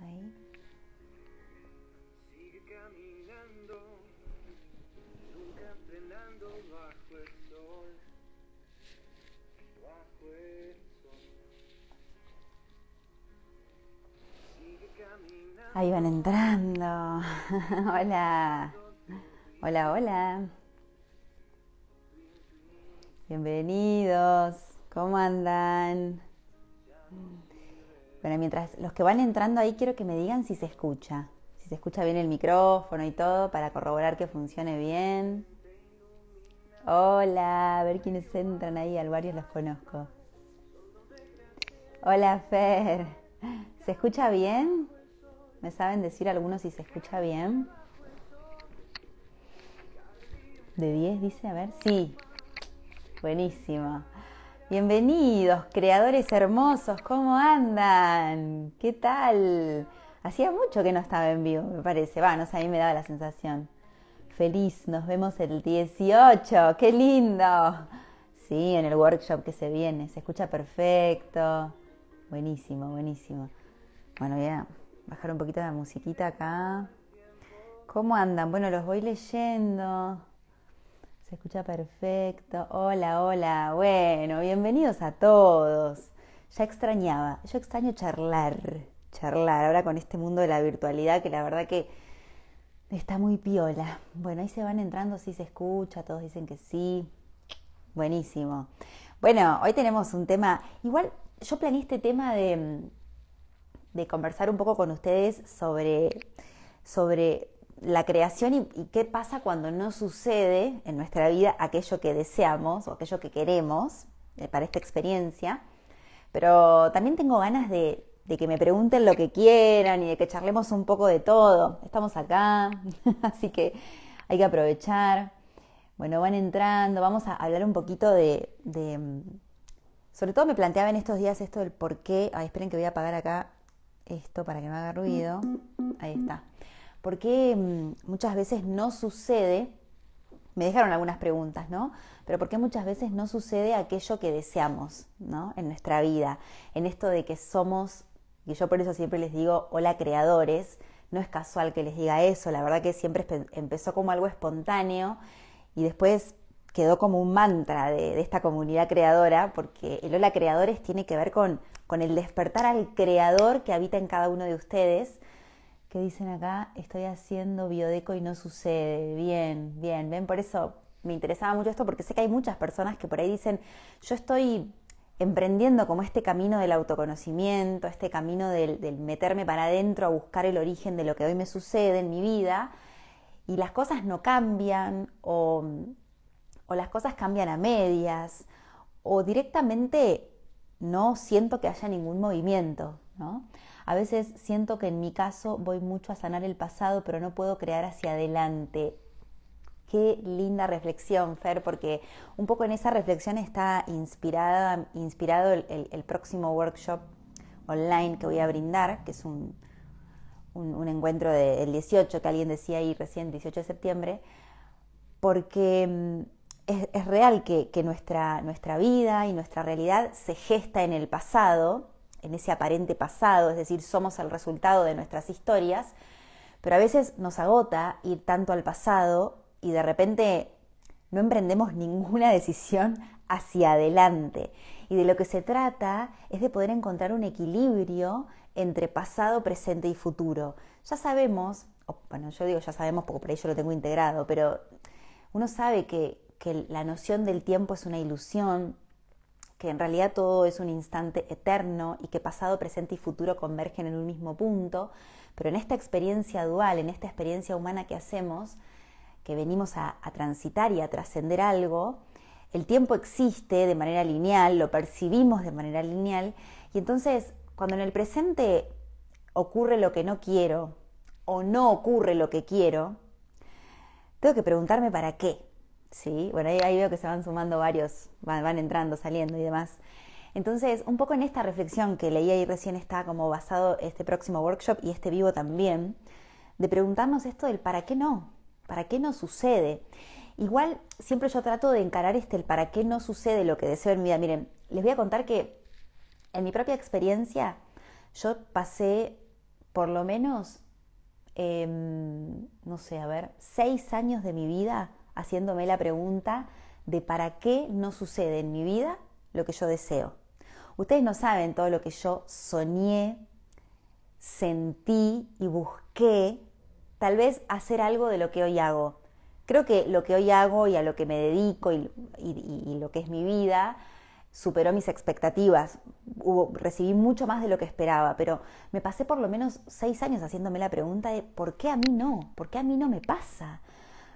ahí. Sigue caminando, nunca entrenando bajo el sol, bajo el sol. Sigue caminando. Ahí van entrando. hola. Hola, hola. Bienvenidos. ¿Cómo andan? Bueno, mientras los que van entrando ahí, quiero que me digan si se escucha, si se escucha bien el micrófono y todo para corroborar que funcione bien. Hola, a ver quiénes entran ahí, al varios los conozco. Hola, Fer. ¿Se escucha bien? ¿Me saben decir algunos si se escucha bien? De 10 dice, a ver, sí. Buenísimo. Bienvenidos, creadores hermosos, ¿cómo andan? ¿Qué tal? Hacía mucho que no estaba en vivo, me parece. Va, a mí me daba la sensación. Feliz, nos vemos el 18, qué lindo. Sí, en el workshop que se viene, se escucha perfecto. Buenísimo, buenísimo. Bueno, voy a bajar un poquito la musiquita acá. ¿Cómo andan? Bueno, los voy leyendo. Se escucha perfecto. Hola, hola. Bueno, bienvenidos a todos. Ya extrañaba, yo extraño charlar, charlar ahora con este mundo de la virtualidad que la verdad que está muy piola. Bueno, ahí se van entrando, sí se escucha, todos dicen que sí. Buenísimo. Bueno, hoy tenemos un tema, igual yo planeé este tema de, conversar un poco con ustedes sobre, sobre la creación y, qué pasa cuando no sucede en nuestra vida aquello que deseamos o aquello que queremos eh, para esta experiencia. Pero también tengo ganas de, que me pregunten lo que quieran y de que charlemos un poco de todo. Estamos acá, así que hay que aprovechar. Bueno, van entrando, vamos a hablar un poquito de, de... Mm, sobre todo me planteaba en estos días esto del por qué... Ay, esperen que voy a apagar acá esto para que no haga ruido. Ahí está. ¿Por qué mm, muchas veces no sucede? Me dejaron algunas preguntas, ¿no? Pero ¿por qué muchas veces no sucede aquello que deseamos, ¿no? En nuestra vida, en esto de que somos, y yo por eso siempre les digo, hola creadores, no es casual que les diga eso, la verdad que siempre empezó como algo espontáneo y después quedó como un mantra de, de, esta comunidad creadora, porque el hola creadores tiene que ver con, con el despertar al creador que habita en cada uno de ustedes que dicen acá, estoy haciendo biodeco y no sucede. Bien, bien, ven, por eso me interesaba mucho esto, porque sé que hay muchas personas que por ahí dicen, yo estoy emprendiendo como este camino del autoconocimiento, este camino del, meterme para adentro a buscar el origen de lo que hoy me sucede en mi vida, y las cosas no cambian, o, o las cosas cambian a medias, o directamente no siento que haya ningún movimiento, ¿no? A veces siento que en mi caso voy mucho a sanar el pasado, pero no puedo crear hacia adelante. Qué linda reflexión, Fer, porque un poco en esa reflexión está inspirada, inspirado el, próximo workshop online que voy a brindar, que es un, encuentro del 18, que alguien decía ahí recién, 18 de septiembre, porque mm, es, real que, que, nuestra, nuestra vida y nuestra realidad se gesta en el pasado en ese aparente pasado, es decir, somos el resultado de nuestras historias, pero a veces nos agota ir tanto al pasado y de repente no emprendemos ninguna decisión hacia adelante. Y de lo que se trata es de poder encontrar un equilibrio entre pasado, presente y futuro. Ya sabemos, bueno, yo digo ya sabemos porque por ahí yo lo tengo integrado, pero uno sabe que la noción del tiempo es una ilusión, que en realidad todo es un instante eterno y que pasado, presente y futuro convergen en un mismo punto, pero en esta experiencia dual, en esta experiencia humana que hacemos, que venimos a, transitar y a trascender algo, el tiempo existe de manera lineal, lo percibimos de manera lineal, y entonces cuando en el presente ocurre lo que no quiero o no ocurre lo que quiero, tengo que preguntarme para qué. Sí, bueno, ahí, veo que se van sumando varios, van, entrando, saliendo y demás. Entonces, un poco en esta reflexión que leí ahí recién está como basado este próximo workshop y este vivo también, de preguntarnos esto del para qué no, para qué no sucede. Igual siempre yo trato de encarar este el para qué no sucede lo que deseo en mi vida. Miren, les voy a contar que en mi propia experiencia yo pasé por lo menos, em, no sé, a ver, seis años de mi vida haciéndome la pregunta de para qué no sucede en mi vida lo que yo deseo. Ustedes no saben todo lo que yo soñé, sentí y busqué tal vez hacer algo de lo que hoy hago. Creo que lo que hoy hago y a lo que me dedico y, lo que es mi vida superó mis expectativas. recibí mucho más de lo que esperaba, pero me pasé por lo menos seis años haciéndome la pregunta de por qué a mí no, por qué a mí no me pasa,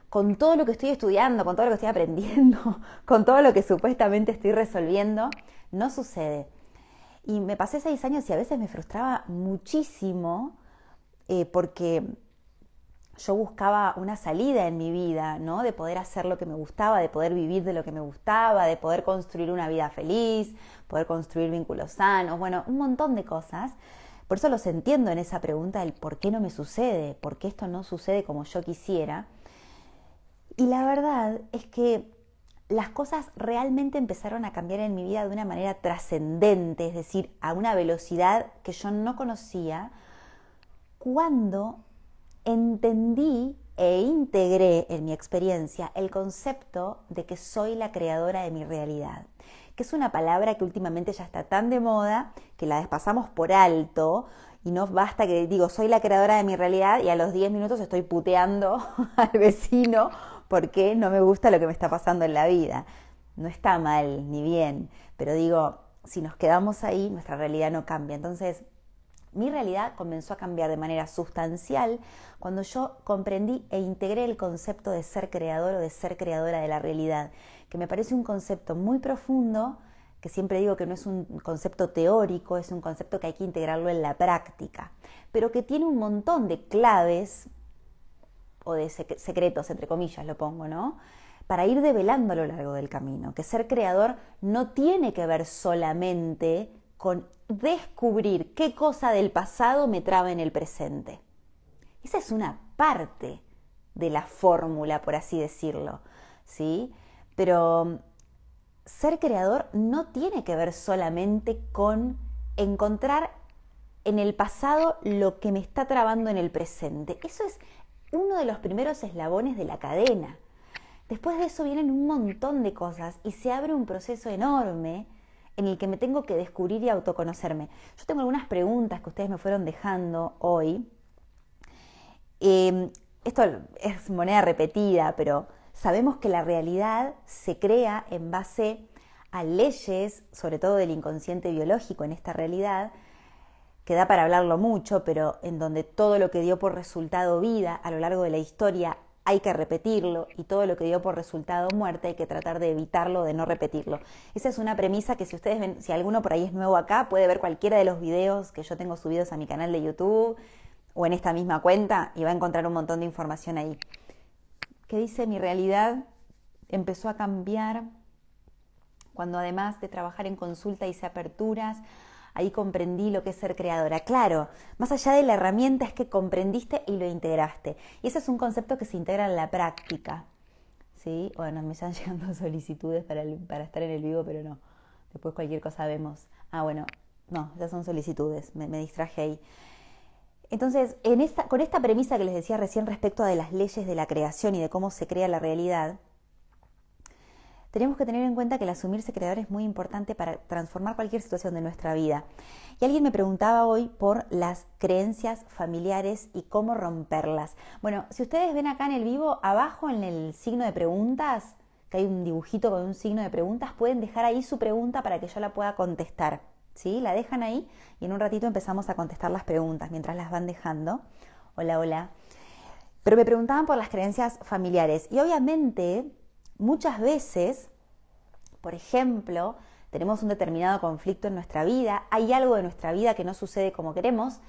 con todo lo que estoy estudiando, con todo lo que estoy aprendiendo, con todo lo que supuestamente estoy resolviendo, no sucede. Y me pasé seis años y a veces me frustraba muchísimo eh, porque yo buscaba una salida en mi vida, ¿no? De poder hacer lo que me gustaba, de poder vivir de lo que me gustaba, de poder construir una vida feliz, poder construir vínculos sanos, bueno, un montón de cosas. Por eso los entiendo en esa pregunta del por qué no me sucede, por qué esto no sucede como yo quisiera. Y la verdad es que las cosas realmente empezaron a cambiar en mi vida de una manera trascendente, es decir, a una velocidad que yo no conocía, cuando entendí e integré en mi experiencia el concepto de que soy la creadora de mi realidad, que es una palabra que últimamente ya está tan de moda que la despasamos por alto y no basta que digo soy la creadora de mi realidad y a los 10 minutos estoy puteando al vecino porque no me gusta lo que me está pasando en la vida. No está mal ni bien, pero digo, si nos quedamos ahí, nuestra realidad no cambia. Entonces, mi realidad comenzó a cambiar de manera sustancial cuando yo comprendí e integré el concepto de ser creador o de ser creadora de la realidad, que me parece un concepto muy profundo, que siempre digo que no es un concepto teórico, es un concepto que hay que integrarlo en la práctica, pero que tiene un montón de claves o de secretos, entre comillas lo pongo, ¿no? Para ir develando a lo largo del camino, que ser creador no tiene que ver solamente con descubrir qué cosa del pasado me traba en el presente. Esa es una parte de la fórmula, por así decirlo, ¿sí? Pero mm, ser creador no tiene que ver solamente con encontrar en el pasado lo que me está trabando en el presente. Eso es uno de los primeros eslabones de la cadena. Después de eso vienen un montón de cosas y se abre un proceso enorme en el que me tengo que descubrir y autoconocerme. Yo tengo algunas preguntas que ustedes me fueron dejando hoy. Em, esto es moneda repetida, pero sabemos que la realidad se crea en base a leyes, sobre todo del inconsciente biológico en esta realidad, que da para hablarlo mucho, pero en donde todo lo que dio por resultado vida a lo largo de la historia hay que repetirlo y todo lo que dio por resultado muerte hay que tratar de evitarlo, de no repetirlo. Esa es una premisa que si ustedes ven, si alguno por ahí es nuevo acá, puede ver cualquiera de los videos que yo tengo subidos a mi canal de YouTube o en esta misma cuenta y va a encontrar un montón de información ahí. ¿Qué dice mi realidad empezó a cambiar cuando además de trabajar en consulta hice aperturas ahí comprendí lo que es ser creadora. Claro, más allá de la herramienta es que comprendiste y lo integraste. Y ese es un concepto que se integra en la práctica. ¿Sí? Bueno, me están llegando solicitudes para, estar en el vivo, pero no. Después cualquier cosa vemos. Ah, bueno, no, ya son solicitudes, me, distraje ahí. Entonces, en con esta premisa que les decía recién respecto a de las leyes de la creación y de cómo se crea la realidad, tenemos que tener en cuenta que el asumirse creador es muy importante para transformar cualquier situación de nuestra vida. Y alguien me preguntaba hoy por las creencias familiares y cómo romperlas. Bueno, si ustedes ven acá en el vivo, abajo en el signo de preguntas, que hay un dibujito con un signo de preguntas, pueden dejar ahí su pregunta para que yo la pueda contestar. ¿Sí? La dejan ahí y en un ratito empezamos a contestar las preguntas mientras las van dejando. Hola, hola. Pero me preguntaban por las creencias familiares y obviamente Muchas veces, por ejemplo, tenemos un determinado conflicto en nuestra vida, hay algo de nuestra vida que no sucede como queremos,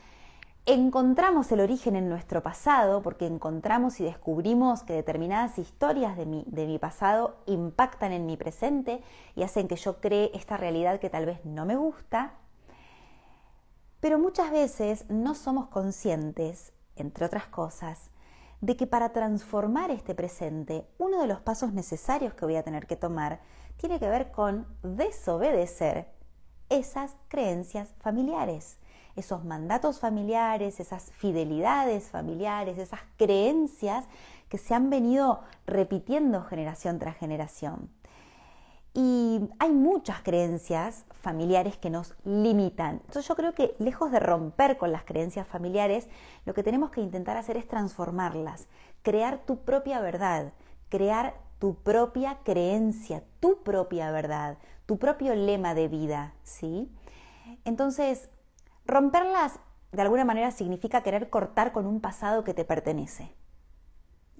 encontramos el origen en nuestro pasado, porque encontramos y descubrimos que determinadas historias de mi, de mi, pasado impactan en mi presente y hacen que yo cree esta realidad que tal vez no me gusta. Pero muchas veces no somos conscientes, entre otras cosas, de que para transformar este presente, uno de los pasos necesarios que voy a tener que tomar tiene que ver con desobedecer esas creencias familiares, esos mandatos familiares, esas fidelidades familiares, esas creencias que se han venido repitiendo generación tras generación. Y hay muchas creencias familiares que nos limitan. Entonces yo creo que lejos de romper con las creencias familiares, lo que tenemos que intentar hacer es transformarlas, crear tu propia verdad, crear tu propia creencia, tu propia verdad, tu propio lema de vida, ¿sí? Entonces, romperlas de alguna manera significa querer cortar con un pasado que te pertenece.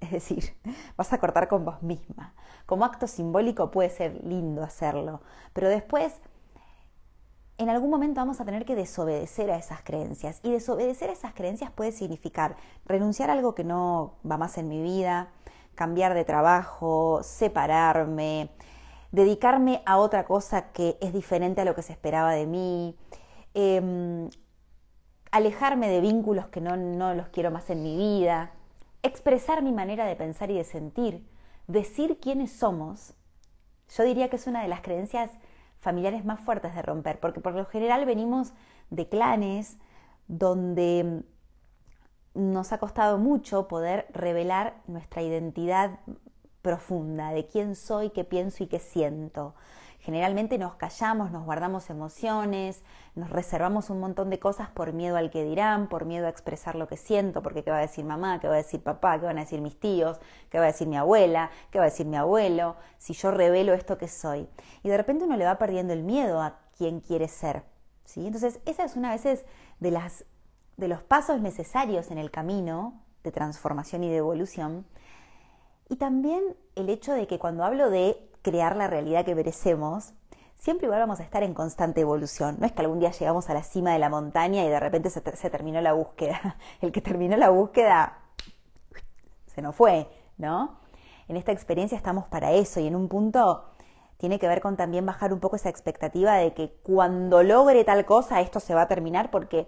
Es decir, vas a cortar con vos misma. Como acto simbólico puede ser lindo hacerlo, pero después en algún momento vamos a tener que desobedecer a esas creencias. Y desobedecer a esas creencias puede significar renunciar a algo que no va más en mi vida, cambiar de trabajo, separarme, dedicarme a otra cosa que es diferente a lo que se esperaba de mí, em, alejarme de vínculos que no, no los quiero más en mi vida expresar mi manera de pensar y de sentir, decir quiénes somos, yo diría que es una de las creencias familiares más fuertes de romper, porque por lo general venimos de clanes donde nos ha costado mucho poder revelar nuestra identidad profunda de quién soy, qué pienso y qué siento. Generalmente nos callamos, nos guardamos emociones, nos reservamos un montón de cosas por miedo al que dirán, por miedo a expresar lo que siento, porque qué va a decir mamá, qué va a decir papá, qué van a decir mis tíos, qué va a decir mi abuela, qué va a decir mi abuelo, si yo revelo esto que soy. Y de repente uno le va perdiendo el miedo a quien quiere ser. ¿sí? Entonces, esa es una de, las, de los pasos necesarios en el camino de transformación y de evolución. Y también el hecho de que cuando hablo de crear la realidad que merecemos, siempre igual vamos a estar en constante evolución. No es que algún día llegamos a la cima de la montaña y de repente se, terminó la búsqueda. El que terminó la búsqueda se nos fue, ¿no? En esta experiencia estamos para eso y en un punto tiene que ver con también bajar un poco esa expectativa de que cuando logre tal cosa esto se va a terminar porque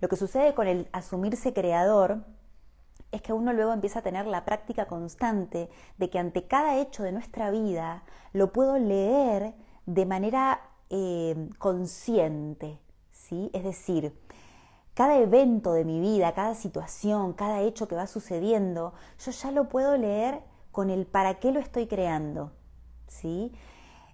lo que sucede con el asumirse creador es que uno luego empieza a tener la práctica constante de que ante cada hecho de nuestra vida lo puedo leer de manera eh, consciente, ¿sí? Es decir, cada evento de mi vida, cada situación, cada hecho que va sucediendo, yo ya lo puedo leer con el para qué lo estoy creando, ¿sí?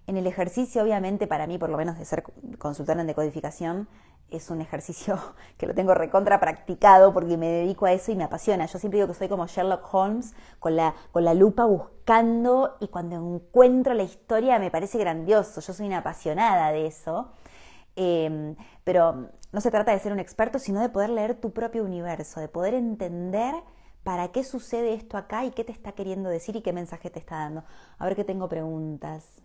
En el ejercicio, obviamente, para mí, por lo menos de ser consultora en decodificación, es un ejercicio que lo tengo recontra practicado porque me dedico a eso y me apasiona. Yo siempre digo que soy como Sherlock Holmes con la, con la lupa buscando y cuando encuentro la historia me parece grandioso. Yo soy una apasionada de eso. Em, pero no se trata de ser un experto, sino de poder leer tu propio universo, de poder entender para qué sucede esto acá y qué te está queriendo decir y qué mensaje te está dando. A ver qué tengo preguntas.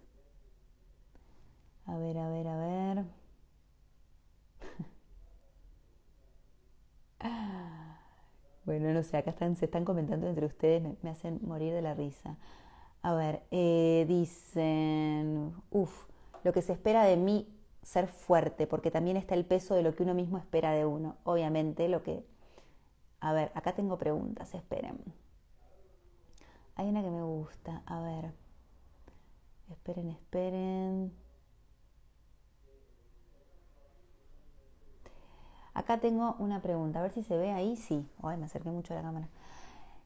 A ver, a ver, a ver. bueno, no sé, acá se están comentando entre ustedes, me, hacen morir de la risa. A ver, eh, dicen, uff, lo que se espera de mí ser fuerte, porque también está el peso de lo que uno mismo espera de uno. Obviamente, lo que... A ver, acá tengo preguntas, esperen. Hay una que me gusta, a ver. Esperen, esperen. Acá tengo una pregunta, a ver si se ve ahí. Sí, ay, me acerqué mucho a la cámara.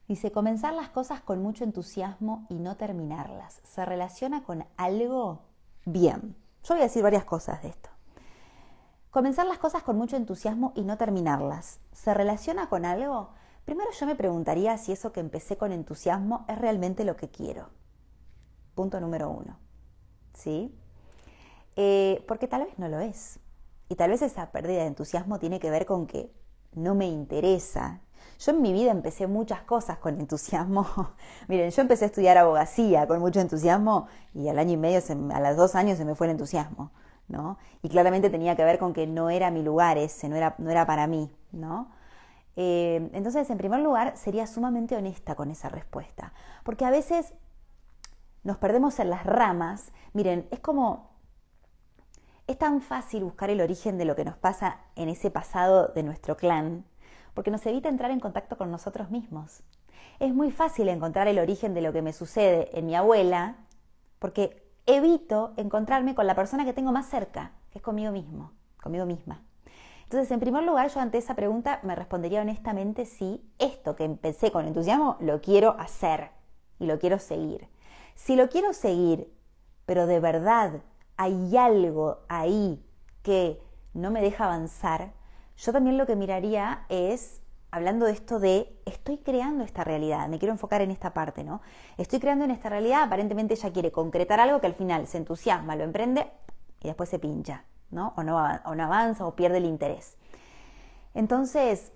Dice, comenzar las cosas con mucho entusiasmo y no terminarlas. ¿Se relaciona con algo? Bien, yo voy a decir varias cosas de esto. Comenzar las cosas con mucho entusiasmo y no terminarlas. ¿Se relaciona con algo? Primero yo me preguntaría si eso que empecé con entusiasmo es realmente lo que quiero. Punto número uno. ¿Sí? Eh, porque tal vez no lo es. Y tal vez esa pérdida de entusiasmo tiene que ver con que no me interesa. Yo en mi vida empecé muchas cosas con entusiasmo. Miren, yo empecé a estudiar abogacía con mucho entusiasmo y al año y medio, a los dos años se me fue el entusiasmo, ¿no? Y claramente tenía que ver con que no era mi lugar ese, no era, no era para mí, ¿no? Eh, entonces, en primer lugar, sería sumamente honesta con esa respuesta, porque a veces nos perdemos en las ramas. Miren, es como es tan fácil buscar el origen de lo que nos pasa en ese pasado de nuestro clan, porque nos evita entrar en contacto con nosotros mismos. Es muy fácil encontrar el origen de lo que me sucede en mi abuela, porque evito encontrarme con la persona que tengo más cerca, que es conmigo mismo, conmigo misma. Entonces, en primer lugar, yo ante esa pregunta me respondería honestamente si esto que empecé con entusiasmo lo quiero hacer y lo quiero seguir. Si lo quiero seguir, pero de verdad hay algo ahí que no me deja avanzar, yo también lo que miraría es, hablando de esto de, estoy creando esta realidad, me quiero enfocar en esta parte, ¿no? Estoy creando en esta realidad, aparentemente ella quiere concretar algo que al final se entusiasma, lo emprende y después se pincha, ¿no? O no, avanza o pierde el interés. Entonces,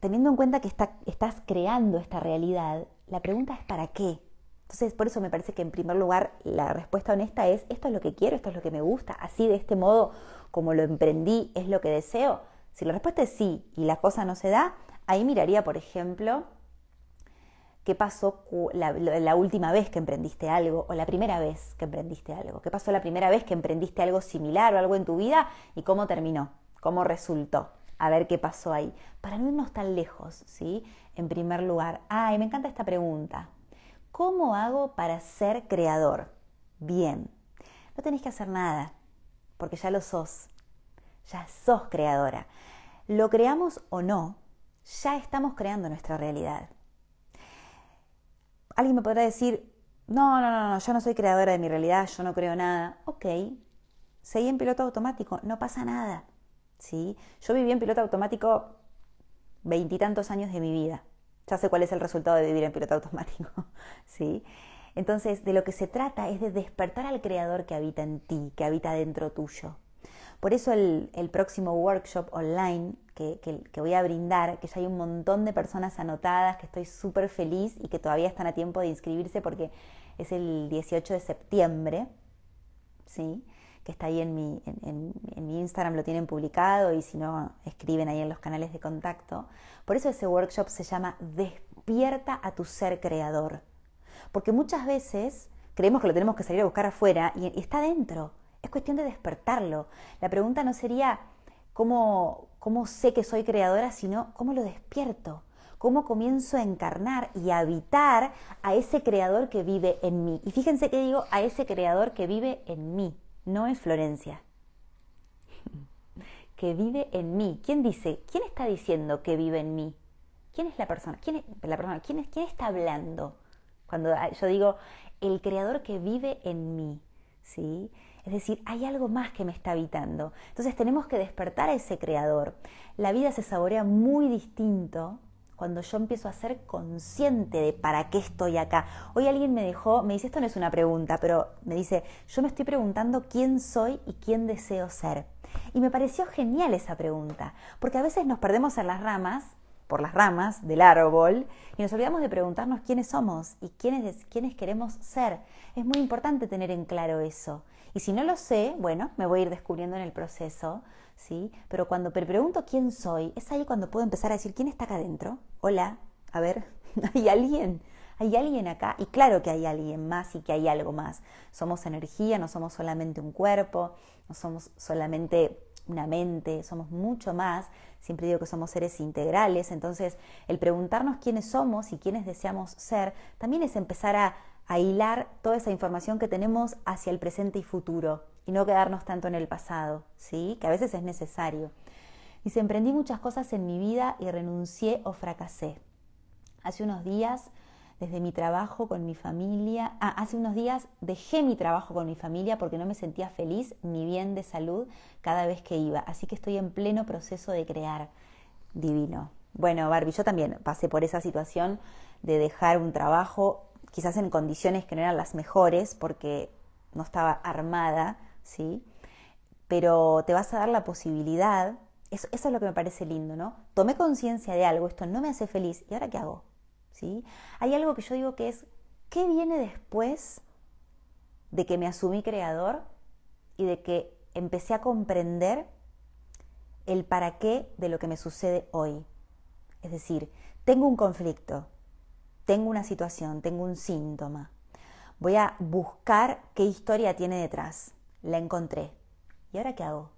teniendo en cuenta que estás creando esta realidad, la pregunta es ¿para qué? Entonces, por eso me parece que en primer lugar la respuesta honesta es, esto es lo que quiero, esto es lo que me gusta, así de este modo, como lo emprendí, es lo que deseo. Si la respuesta es sí y la cosa no se da, ahí miraría, por ejemplo, qué pasó la, última vez que emprendiste algo o la primera vez que emprendiste algo, qué pasó la primera vez que emprendiste algo similar o algo en tu vida y cómo terminó, cómo resultó. A ver qué pasó ahí. Para no irnos tan lejos, ¿sí? En primer lugar, ay, me encanta esta pregunta. ¿Cómo hago para ser creador? Bien, no tenés que hacer nada, porque ya lo sos, ya sos creadora. Lo creamos o no, ya estamos creando nuestra realidad. Alguien me podrá decir, no, no, no, no, yo no soy creadora de mi realidad, yo no creo nada. Ok, seguí en piloto automático, no pasa nada. ¿sí? Yo viví en piloto automático veintitantos años de mi vida ya sé cuál es el resultado de vivir en piloto automático, ¿sí? Entonces, de lo que se trata es de despertar al creador que habita en ti, que habita dentro tuyo. Por eso el, próximo workshop online que, que, voy a brindar, que ya hay un montón de personas anotadas, que estoy súper feliz y que todavía están a tiempo de inscribirse porque es el 18 de septiembre, ¿sí? está ahí en mi, Instagram, lo tienen publicado y si no, escriben ahí en los canales de contacto. Por eso ese workshop se llama Despierta a tu ser creador. Porque muchas veces creemos que lo tenemos que salir a buscar afuera y, está dentro. Es cuestión de despertarlo. La pregunta no sería cómo, cómo sé que soy creadora, sino cómo lo despierto cómo comienzo a encarnar y a habitar a ese creador que vive en mí. Y fíjense que digo a ese creador que vive en mí no es Florencia, que vive en mí. ¿Quién dice? ¿Quién está diciendo que vive en mí? ¿Quién es la persona? ¿Quién es la persona? ¿Quién, es, quién está hablando? Cuando ah, yo digo el creador que vive en mí, ¿sí? Es decir, hay algo más que me está habitando. Entonces tenemos que despertar a ese creador. La vida se saborea muy distinto cuando yo empiezo a ser consciente de para qué estoy acá. Hoy alguien me dejó, me dice, esto no es una pregunta, pero me dice, yo me estoy preguntando quién soy y quién deseo ser. Y me pareció genial esa pregunta, porque a veces nos perdemos en las ramas, por las ramas del árbol, y nos olvidamos de preguntarnos quiénes somos y quiénes, quiénes queremos ser. Es muy importante tener en claro eso. Y si no lo sé, bueno, me voy a ir descubriendo en el proceso ¿sí? Pero cuando pregunto quién soy, es ahí cuando puedo empezar a decir quién está acá adentro. Hola, a ver, hay alguien, hay alguien acá. Y claro que hay alguien más y que hay algo más. Somos energía, no somos solamente un cuerpo, no somos solamente una mente, somos mucho más. Siempre digo que somos seres integrales, entonces el preguntarnos quiénes somos y quiénes deseamos ser, también es empezar a, a hilar toda esa información que tenemos hacia el presente y futuro y no quedarnos tanto en el pasado, ¿sí? Que a veces es necesario. Dice, emprendí muchas cosas en mi vida y renuncié o fracasé. Hace unos días, desde mi trabajo con mi familia, ah, hace unos días dejé mi trabajo con mi familia porque no me sentía feliz ni bien de salud cada vez que iba. Así que estoy en pleno proceso de crear. Divino. Bueno, Barbie, yo también pasé por esa situación de dejar un trabajo quizás en condiciones que no eran las mejores porque no estaba armada ¿sí? Pero te vas a dar la posibilidad, eso, es lo que me parece lindo, ¿no? Tomé conciencia de algo, esto no me hace feliz, ¿y ahora qué hago? ¿Sí? Hay algo que yo digo que es, ¿qué viene después de que me asumí creador y de que empecé a comprender el para qué de lo que me sucede hoy? Es decir, tengo un conflicto, tengo una situación, tengo un síntoma. Voy a buscar qué historia tiene detrás. La encontré. ¿Y ahora qué hago?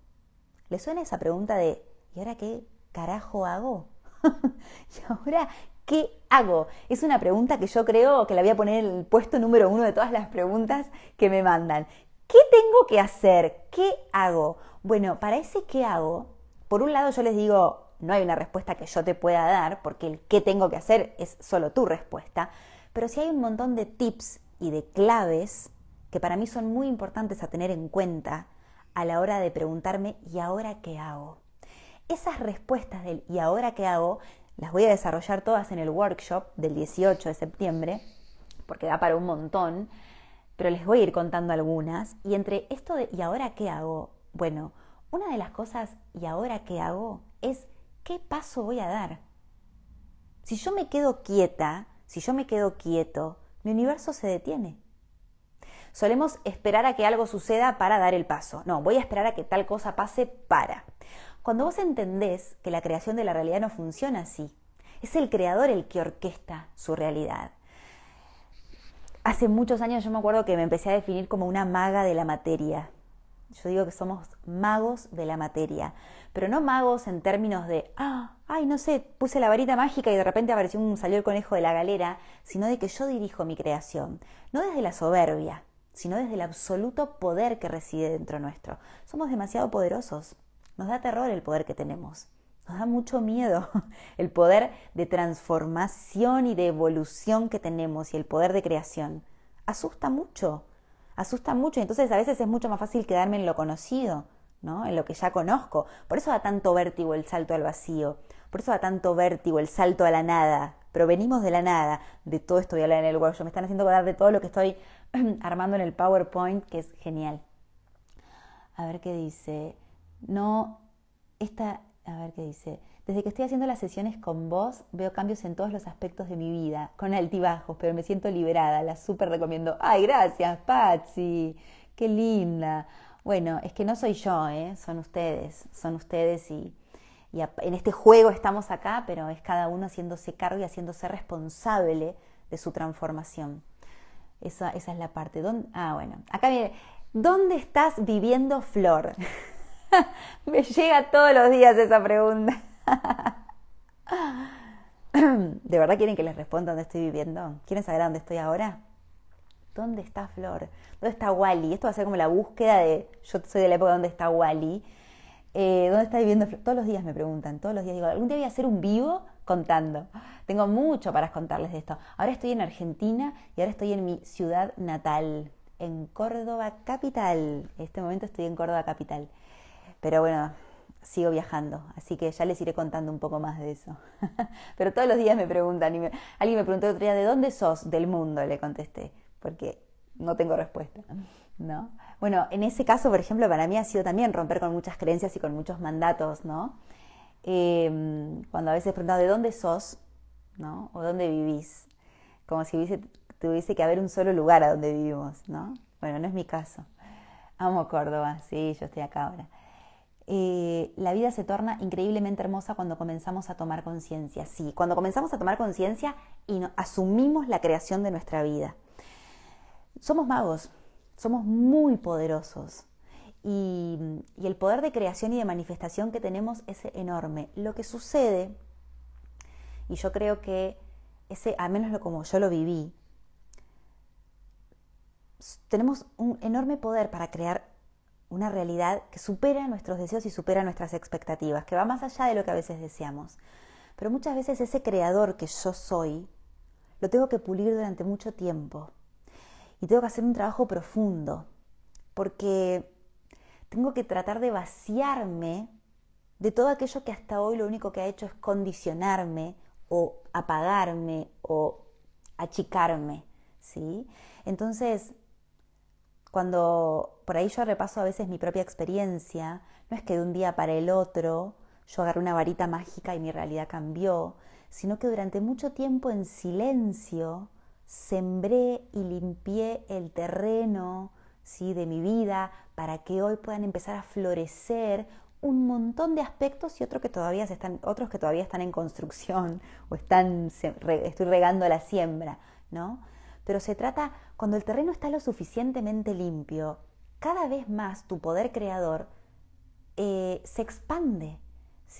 ¿Le suena esa pregunta de ¿y ahora qué carajo hago? ¿Y ahora ¿qué hago? Es una pregunta que yo creo que la voy a poner en el puesto número uno de todas las preguntas que me mandan. ¿Qué tengo que hacer? ¿Qué hago? Bueno, para ese qué hago, por un lado yo les digo, no hay una respuesta que yo te pueda dar, porque el qué tengo que hacer es solo tu respuesta, pero si hay un montón de tips y de claves que para mí son muy importantes a tener en cuenta a la hora de preguntarme ¿y ahora qué hago? Esas respuestas del ¿y ahora qué hago? las voy a desarrollar todas en el workshop del 18 de septiembre, porque da para un montón, pero les voy a ir contando algunas. Y entre esto de ¿y ahora qué hago? Bueno, una de las cosas ¿y ahora qué hago? es ¿qué paso voy a dar? Si yo me quedo quieta, si yo me quedo quieto, mi universo se detiene. Solemos esperar a que algo suceda para dar el paso. No, voy a esperar a que tal cosa pase para. Cuando vos entendés que la creación de la realidad no funciona así, es el creador el que orquesta su realidad. Hace muchos años yo me acuerdo que me empecé a definir como una maga de la materia. Yo digo que somos magos de la materia, pero no magos en términos de, ah, ay, no sé, puse la varita mágica y de repente apareció un, salió el conejo de la galera, sino de que yo dirijo mi creación, no desde la soberbia, sino desde el absoluto poder que reside dentro nuestro. Somos demasiado poderosos. Nos da terror el poder que tenemos. Nos da mucho miedo el poder de transformación y de evolución que tenemos y el poder de creación. Asusta mucho, asusta mucho. Entonces a veces es mucho más fácil quedarme en lo conocido, ¿no? En lo que ya conozco. Por eso da tanto vértigo el salto al vacío. Por eso da tanto vértigo el salto a la nada. Provenimos de la nada. De todo esto a hablar en el workshop. Me están haciendo hablar de todo lo que estoy armando en el PowerPoint, que es genial. A ver qué dice. No, esta, a ver qué dice. Desde que estoy haciendo las sesiones con vos, veo cambios en todos los aspectos de mi vida, con altibajos, pero me siento liberada, la super recomiendo. Ay, gracias, Patsy, qué linda. Bueno, es que no soy yo, ¿eh? son ustedes, son ustedes y, en este juego estamos acá, pero es cada uno haciéndose cargo y haciéndose responsable de su transformación. Esa, esa es la parte. ¿Dónde? Ah, bueno. Acá viene. ¿Dónde estás viviendo, Flor? Me llega todos los días esa pregunta. ¿De verdad quieren que les responda dónde estoy viviendo? ¿Quieren saber dónde estoy ahora? ¿Dónde está Flor? ¿Dónde está Wally? Esto va a ser como la búsqueda de. Yo soy de la época donde está Wally. Eh, ¿Dónde está viviendo Flor? Todos los días me preguntan, todos los días digo, algún día voy a hacer un vivo contando. Tengo mucho para contarles de esto. Ahora estoy en Argentina y ahora estoy en mi ciudad natal, en Córdoba Capital. En este momento estoy en Córdoba Capital. Pero bueno, sigo viajando, así que ya les iré contando un poco más de eso. Pero todos los días me preguntan, y me, alguien me preguntó el otro día, ¿de dónde sos? Del mundo, le contesté, porque no tengo respuesta. ¿No? Bueno, en ese caso, por ejemplo, para mí ha sido también romper con muchas creencias y con muchos mandatos, ¿no? Em, cuando a veces preguntas de dónde sos, ¿no? O dónde vivís, como si tuviese que haber un solo lugar a donde vivimos, ¿no? Bueno, no es mi caso. Amo Córdoba, sí, yo estoy acá ahora. Eh, la vida se torna increíblemente hermosa cuando comenzamos a tomar conciencia, sí, cuando comenzamos a tomar conciencia y asumimos la creación de nuestra vida. Somos magos, somos muy poderosos, y, el poder de creación y de manifestación que tenemos es enorme. Lo que sucede, y yo creo que ese, al menos lo como yo lo viví, tenemos un enorme poder para crear una realidad que supera nuestros deseos y supera nuestras expectativas, que va más allá de lo que a veces deseamos. Pero muchas veces ese creador que yo soy, lo tengo que pulir durante mucho tiempo. Y tengo que hacer un trabajo profundo, porque tengo que tratar de vaciarme de todo aquello que hasta hoy lo único que ha hecho es condicionarme o apagarme o achicarme, ¿sí? Entonces, cuando por ahí yo repaso a veces mi propia experiencia, no es que de un día para el otro yo agarré una varita mágica y mi realidad cambió, sino que durante mucho tiempo en silencio sembré y limpié el terreno de mi vida, para que hoy puedan empezar a florecer un montón de aspectos y otros que todavía están, otros que todavía están en construcción o están, estoy regando la siembra, ¿no? Pero se trata, cuando el terreno está lo suficientemente limpio, cada vez más tu poder creador eh, se expande,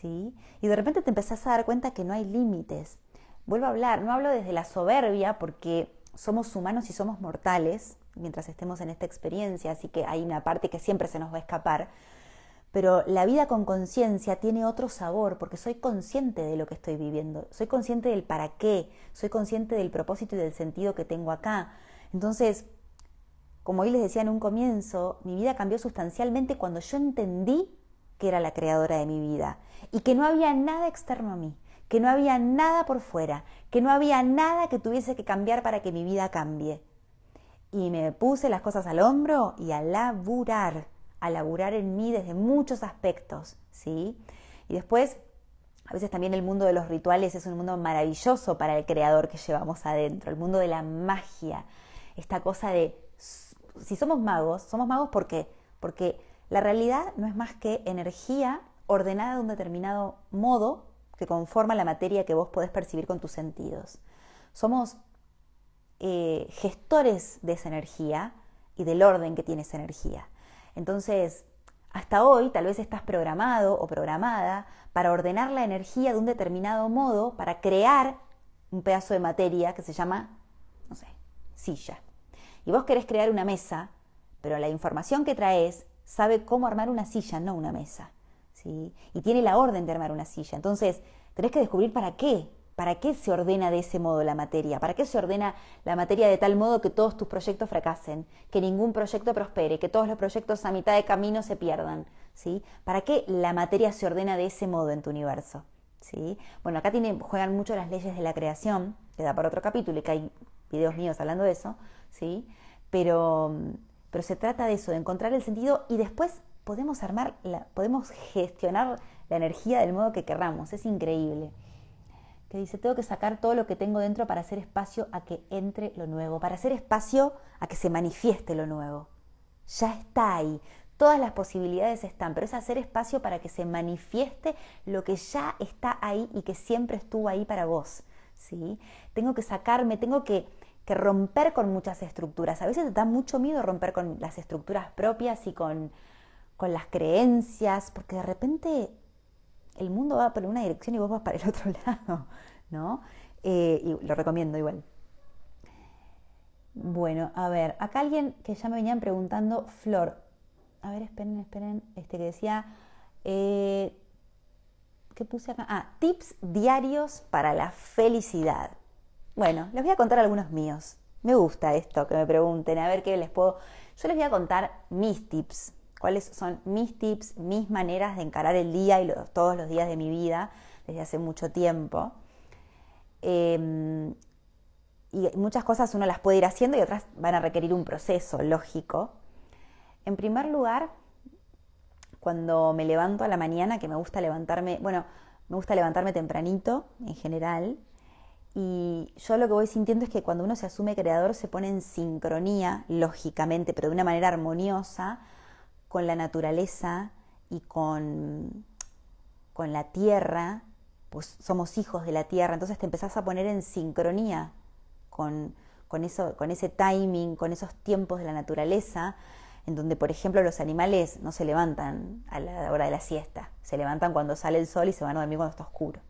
Y de repente te empezás a dar cuenta que no hay límites. Vuelvo a hablar, no hablo desde la soberbia porque somos humanos y somos mortales, mientras estemos en esta experiencia, así que hay una parte que siempre se nos va a escapar. Pero la vida con conciencia tiene otro sabor porque soy consciente de lo que estoy viviendo, soy consciente del para qué, soy consciente del propósito y del sentido que tengo acá. Entonces, como hoy les decía en un comienzo, mi vida cambió sustancialmente cuando yo entendí que era la creadora de mi vida y que no había nada externo a mí, que no había nada por fuera, que no había nada que tuviese que cambiar para que mi vida cambie y me puse las cosas al hombro y a laburar, a laburar en mí desde muchos aspectos, ¿sí? Y después, a veces también el mundo de los rituales es un mundo maravilloso para el creador que llevamos adentro, el mundo de la magia, esta cosa de, si somos magos, somos magos porque, porque la realidad no es más que energía ordenada de un determinado modo que conforma la materia que vos podés percibir con tus sentidos. Somos eh, gestores de esa energía y del orden que tiene esa energía. Entonces, hasta hoy tal vez estás programado o programada para ordenar la energía de un determinado modo para crear un pedazo de materia que se llama, no sé, silla. Y vos querés crear una mesa, pero la información que traes sabe cómo armar una silla, no una mesa. Y tiene la orden de armar una silla. Entonces, tenés que descubrir para qué ¿Para qué se ordena de ese modo la materia? ¿Para qué se ordena la materia de tal modo que todos tus proyectos fracasen, que ningún proyecto prospere, que todos los proyectos a mitad de camino se pierdan? ¿Para qué la materia se ordena de ese modo en tu universo? ¿sí? Bueno, acá juegan mucho las leyes de la creación, que da para otro capítulo y que hay videos míos hablando de eso, ¿sí? pero, pero se trata de eso, de encontrar el sentido y después podemos armar, podemos gestionar la energía del modo que querramos, es increíble que dice, tengo que sacar todo lo que tengo dentro para hacer espacio a que entre lo nuevo, para hacer espacio a que se manifieste lo nuevo. Ya está ahí, todas las posibilidades están, pero es hacer espacio para que se manifieste lo que ya está ahí y que siempre estuvo ahí para vos. ¿sí? Tengo que sacarme, tengo que, que romper con muchas estructuras. A veces te da mucho miedo romper con las estructuras propias y con, con las creencias, porque de repente el mundo va por una dirección y vos vas para el otro lado, ¿no? Eh, y lo recomiendo igual. Bueno, a ver, acá alguien que ya me venían preguntando, Flor, a ver, esperen, esperen, este que decía, eh, ¿qué puse acá? Ah, tips diarios para la felicidad. Bueno, les voy a contar algunos míos. Me gusta esto que me pregunten, a ver qué les puedo... Yo les voy a contar mis tips, cuáles son mis tips, mis maneras de encarar el día y todos los días de mi vida desde hace mucho tiempo. Em, y muchas cosas uno las puede ir haciendo y otras van a requerir un proceso lógico. En primer lugar, cuando me levanto a la mañana, que me gusta levantarme, bueno, me gusta levantarme tempranito en general, y yo lo que voy sintiendo es que cuando uno se asume creador se pone en sincronía, lógicamente, pero de una manera armoniosa, con la naturaleza y con, con la tierra, pues somos hijos de la tierra, entonces te empezás a poner en sincronía con, eso, con ese timing, con esos tiempos de la naturaleza, en donde, por ejemplo, los animales no se levantan a la hora de la siesta, se levantan cuando sale el sol y se van a dormir cuando está oscuro.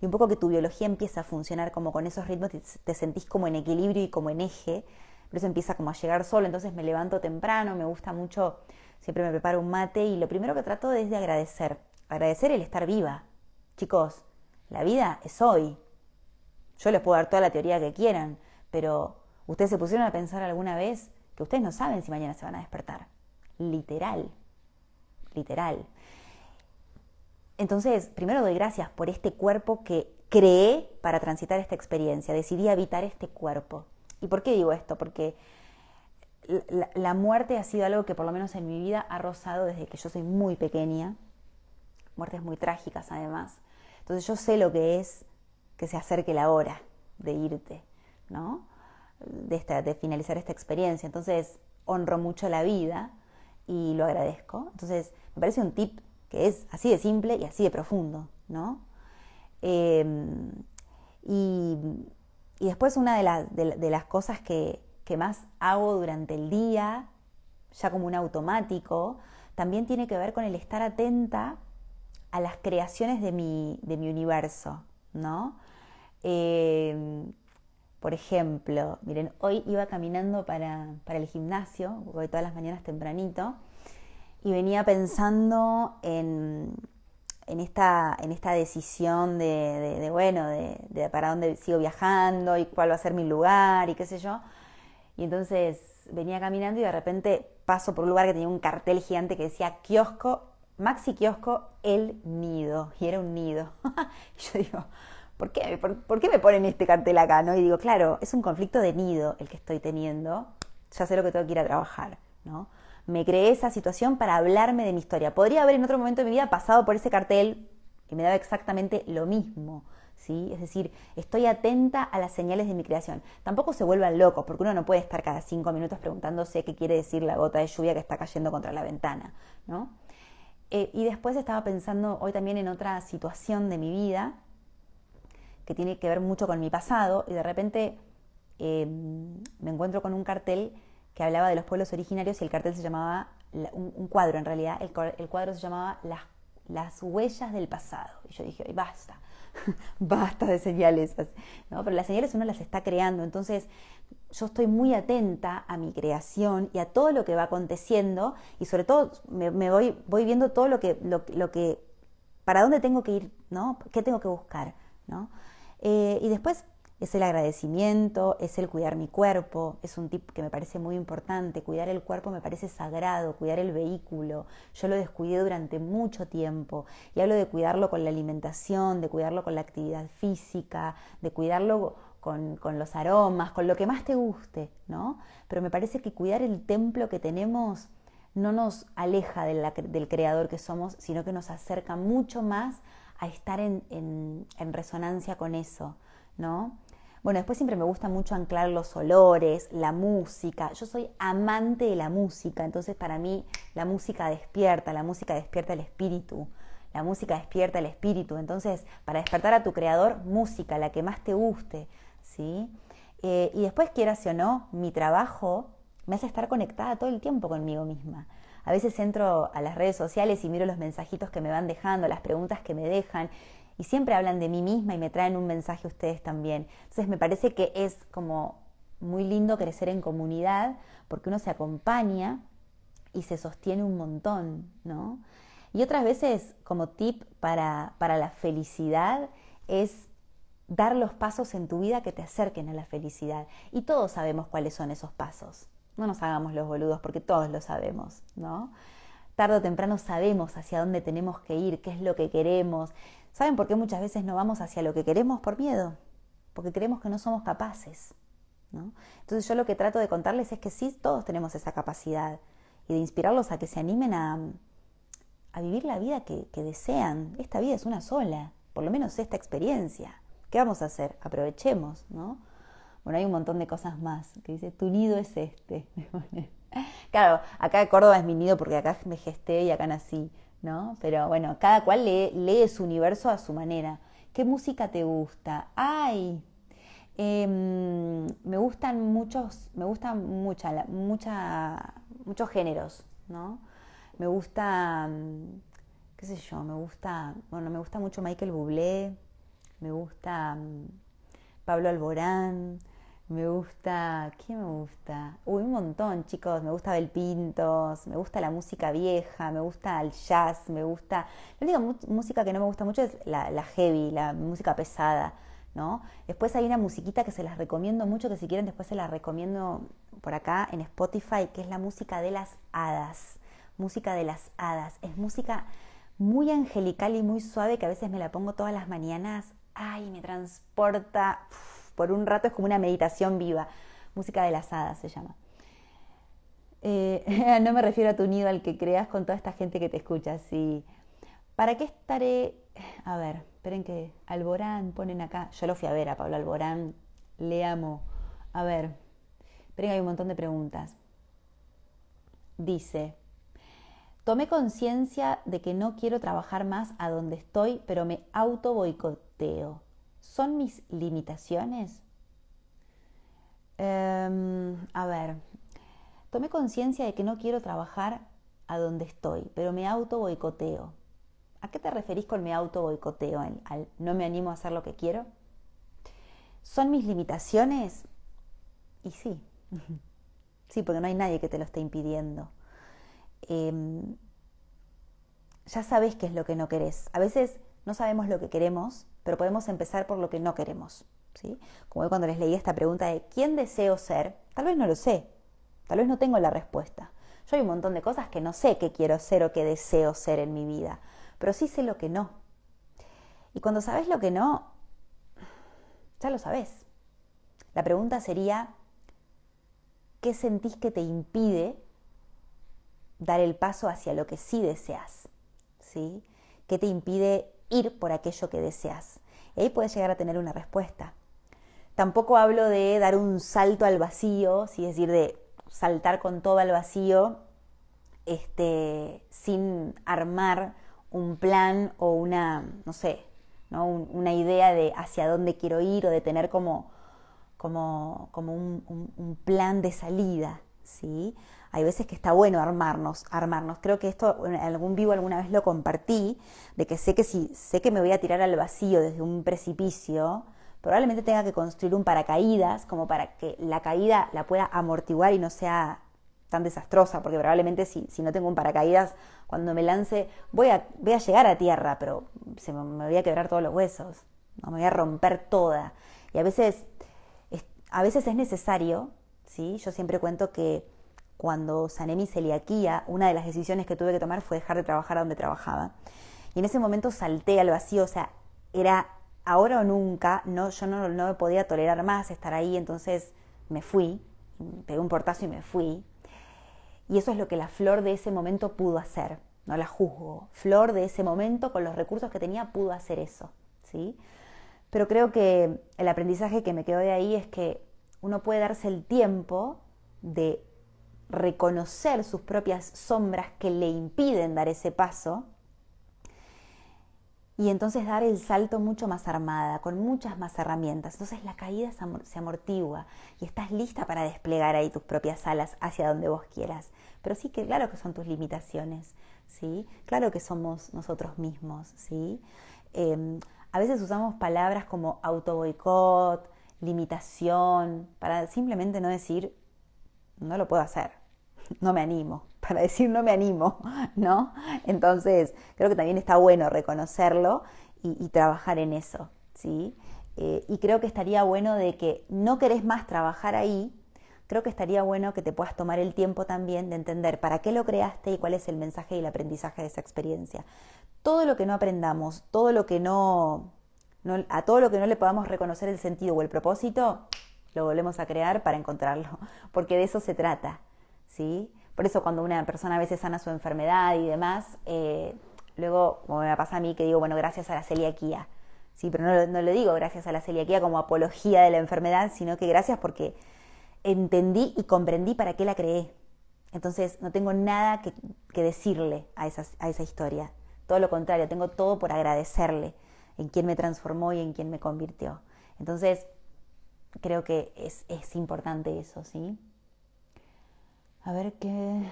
Y un poco que tu biología empieza a funcionar como con esos ritmos, te sentís como en equilibrio y como en eje, por eso empieza como a llegar solo, entonces me levanto temprano, me gusta mucho, siempre me preparo un mate y lo primero que trato es de agradecer, agradecer el estar viva. Chicos, la vida es hoy. Yo les puedo dar toda la teoría que quieran, pero ustedes se pusieron a pensar alguna vez que ustedes no saben si mañana se van a despertar. Literal, literal. Entonces, primero doy gracias por este cuerpo que creé para transitar esta experiencia. Decidí habitar este cuerpo. ¿Y por qué digo esto? Porque la, muerte ha sido algo que por lo menos en mi vida ha rozado desde que yo soy muy pequeña. Muertes muy trágicas además. Entonces yo sé lo que es que se acerque la hora de irte, ¿no? De, finalizar esta experiencia. Entonces honro mucho la vida y lo agradezco. Entonces me parece un tip que es así de simple y así de profundo, ¿no? Em, y y después una de, de, las cosas que, más hago durante el día, ya como un automático, también tiene que ver con el estar atenta a las creaciones de mi, universo, ¿no? Eh, por ejemplo, miren, hoy iba caminando para, para el gimnasio, voy todas las mañanas tempranito, y venía pensando en en, esta, en esta decisión de, bueno, de, para dónde sigo viajando y cuál va a ser mi lugar y qué sé yo. Y entonces venía caminando y de repente paso por un lugar que tenía un cartel gigante que decía kiosco, maxi kiosco, el nido. Y era un nido. y yo digo, ¿por qué, qué me ponen este cartel acá? ¿no? Y digo, claro, es un conflicto de nido el que estoy teniendo. Ya sé lo que tengo que ir a trabajar, ¿no? me creé esa situación para hablarme de mi historia. Podría haber en otro momento de mi vida pasado por ese cartel que me daba exactamente lo mismo. ¿Sí? Es decir, estoy atenta a las señales de mi creación. Tampoco se vuelvan locos, porque uno no puede estar cada cinco minutos preguntándose qué quiere decir la gota de lluvia que está cayendo contra la ventana, ¿no? Eh, y después estaba pensando hoy también en otra situación de mi vida que tiene que ver mucho con mi pasado, y de repente eh, me encuentro con un cartel que hablaba de los pueblos originarios y el cartel se llamaba, un, cuadro en realidad, el, cuadro se llamaba Las las huellas del pasado. Y yo dije, basta, basta de señales. ¿no? Pero las señales uno las está creando. Entonces, yo estoy muy atenta a mi creación y a todo lo que va aconteciendo. Y sobre todo, me, voy, voy viendo todo lo que, lo, que, para dónde tengo que ir, ¿no? ¿Qué tengo que buscar, ¿no? Eh, y después es el agradecimiento, es el cuidar mi cuerpo, es un tip que me parece muy importante, cuidar el cuerpo me parece sagrado, cuidar el vehículo, yo lo descuidé durante mucho tiempo y hablo de cuidarlo con la alimentación, de cuidarlo con la actividad física, de cuidarlo con, los aromas, con lo que más te guste, ¿no? Pero me parece que cuidar el templo que tenemos no nos aleja del creador que somos, sino que nos acerca mucho más a estar en resonancia con eso, ¿no? Bueno, después siempre me gusta mucho anclar los olores, la música. Yo soy amante de la música, entonces para mí la música despierta, la música despierta el espíritu. La música despierta el espíritu, entonces para despertar a tu creador, música, la que más te guste, ¿sí? Eh, y después, quieras o no, mi trabajo me hace estar conectada todo el tiempo conmigo misma. A veces entro a las redes sociales y miro los mensajitos que me van dejando, las preguntas que me dejan, y siempre hablan de mí misma y me traen un mensaje ustedes también. Entonces me parece que es como muy lindo crecer en comunidad porque uno se acompaña y se sostiene un montón, ¿no? Y otras veces como tip para, la felicidad es dar los pasos en tu vida que te acerquen a la felicidad. Y todos sabemos cuáles son esos pasos. No nos hagamos los boludos porque todos lo sabemos, ¿no? Tarde o temprano sabemos hacia dónde tenemos que ir, qué es lo que queremos, ¿Saben por qué muchas veces no vamos hacia lo que queremos por miedo? Porque creemos que no somos capaces. Entonces yo lo que trato de contarles es que sí, todos tenemos esa capacidad y de inspirarlos a que se animen a, a vivir la vida que, desean. Esta vida es una sola, por lo menos esta experiencia. ¿Qué vamos a hacer? Aprovechemos, ¿no? Bueno, hay un montón de cosas más que dice, tu nido es este. claro, acá Córdoba es mi nido porque acá me gesté y acá nací, ¿no? Pero bueno, cada cual lee, lee su universo a su manera. ¿Qué música te gusta? ¡Ay! Em, me gustan muchos, me gustan mucha, mucha, muchos géneros, ¿no? Me gusta, mm, qué sé yo, me gusta, bueno, me gusta mucho Michael Bublé, me gusta mm, Pablo Alborán, me gusta, ¿qué me gusta? Uy, un montón, chicos. Me gusta Belpintos, me gusta la música vieja, me gusta el jazz, me gusta. La única música que no me gusta mucho es la, la, heavy, la música pesada, ¿no? Después hay una musiquita que se las recomiendo mucho, que si quieren después se las recomiendo por acá en Spotify, que es la música de las hadas. Música de las hadas. Es música muy angelical y muy suave que a veces me la pongo todas las mañanas. Ay, me transporta por un rato es como una meditación viva. Música de las hadas se llama. Eh, no me refiero a tu nido al que creas con toda esta gente que te escucha. Sí. ¿Para qué estaré? A ver, esperen que Alborán ponen acá. Yo lo fui a ver a Pablo Alborán. Le amo. A ver, esperen, hay un montón de preguntas. Dice, tomé conciencia de que no quiero trabajar más a donde estoy, pero me auto boicoteo. ¿Son mis limitaciones? Em, a ver, tomé conciencia de que no quiero trabajar a donde estoy, pero me auto boicoteo. ¿A qué te referís con me auto boicoteo? ¿Al, no me animo a hacer lo que quiero? ¿Son mis limitaciones? Y sí, sí, porque no hay nadie que te lo esté impidiendo. Em, ya sabes qué es lo que no querés. A veces no sabemos lo que queremos, pero podemos empezar por lo que no queremos. ¿sí? Como cuando les leí esta pregunta de ¿quién deseo ser? Tal vez no lo sé, tal vez no tengo la respuesta. Yo hay un montón de cosas que no sé qué quiero ser o qué deseo ser en mi vida, pero sí sé lo que no. Y cuando sabes lo que no, ya lo sabes. La pregunta sería, ¿qué sentís que te impide dar el paso hacia lo que sí deseas? ¿Sí? ¿Qué te impide ir por aquello que deseas. Y ahí puedes llegar a tener una respuesta. Tampoco hablo de dar un salto al vacío, ¿sí? es decir, de saltar con todo al vacío este, sin armar un plan o una, no sé, ¿no? una idea de hacia dónde quiero ir o de tener como, como, como un, un plan de salida. ¿sí? hay veces que está bueno armarnos, armarnos. Creo que esto en algún vivo alguna vez lo compartí, de que sé que si sé que me voy a tirar al vacío desde un precipicio, probablemente tenga que construir un paracaídas como para que la caída la pueda amortiguar y no sea tan desastrosa, porque probablemente si, si no tengo un paracaídas, cuando me lance voy a, voy a llegar a tierra, pero se me, voy a quebrar todos los huesos, me voy a romper toda. Y a veces, es, a veces es necesario, ¿sí? yo siempre cuento que cuando sané mi celiaquía, una de las decisiones que tuve que tomar fue dejar de trabajar donde trabajaba. Y en ese momento salté al vacío, o sea, era ahora o nunca, no, yo no, no podía tolerar más estar ahí, entonces me fui, pegué un portazo y me fui. Y eso es lo que la flor de ese momento pudo hacer, no la juzgo. Flor de ese momento, con los recursos que tenía, pudo hacer eso, ¿sí? Pero creo que el aprendizaje que me quedó de ahí es que uno puede darse el tiempo de reconocer sus propias sombras que le impiden dar ese paso y entonces dar el salto mucho más armada, con muchas más herramientas. Entonces la caída se amortigua y estás lista para desplegar ahí tus propias alas hacia donde vos quieras. Pero sí que claro que son tus limitaciones, ¿sí? Claro que somos nosotros mismos, ¿sí? Em, a veces usamos palabras como boicot limitación, para simplemente no decir, no lo puedo hacer no me animo, para decir no me animo, ¿no? Entonces, creo que también está bueno reconocerlo y, trabajar en eso, ¿sí? Eh, y creo que estaría bueno de que no querés más trabajar ahí, creo que estaría bueno que te puedas tomar el tiempo también de entender para qué lo creaste y cuál es el mensaje y el aprendizaje de esa experiencia. Todo lo que no aprendamos, todo lo que no a todo lo que no le podamos reconocer el sentido o el propósito, lo volvemos a crear para encontrarlo, porque de eso se trata. ¿sí? Por eso cuando una persona a veces sana su enfermedad y demás, eh, luego, como me pasa a mí, que digo, bueno, gracias a la celiaquía, ¿sí? Pero no, lo digo gracias a la celiaquía como apología de la enfermedad, sino que gracias porque entendí y comprendí para qué la creé. Entonces no tengo nada que, que decirle a, a esa historia. Todo lo contrario, tengo todo por agradecerle en quién me transformó y en quién me convirtió. Entonces creo que es, es importante eso, ¿sí? A ver qué.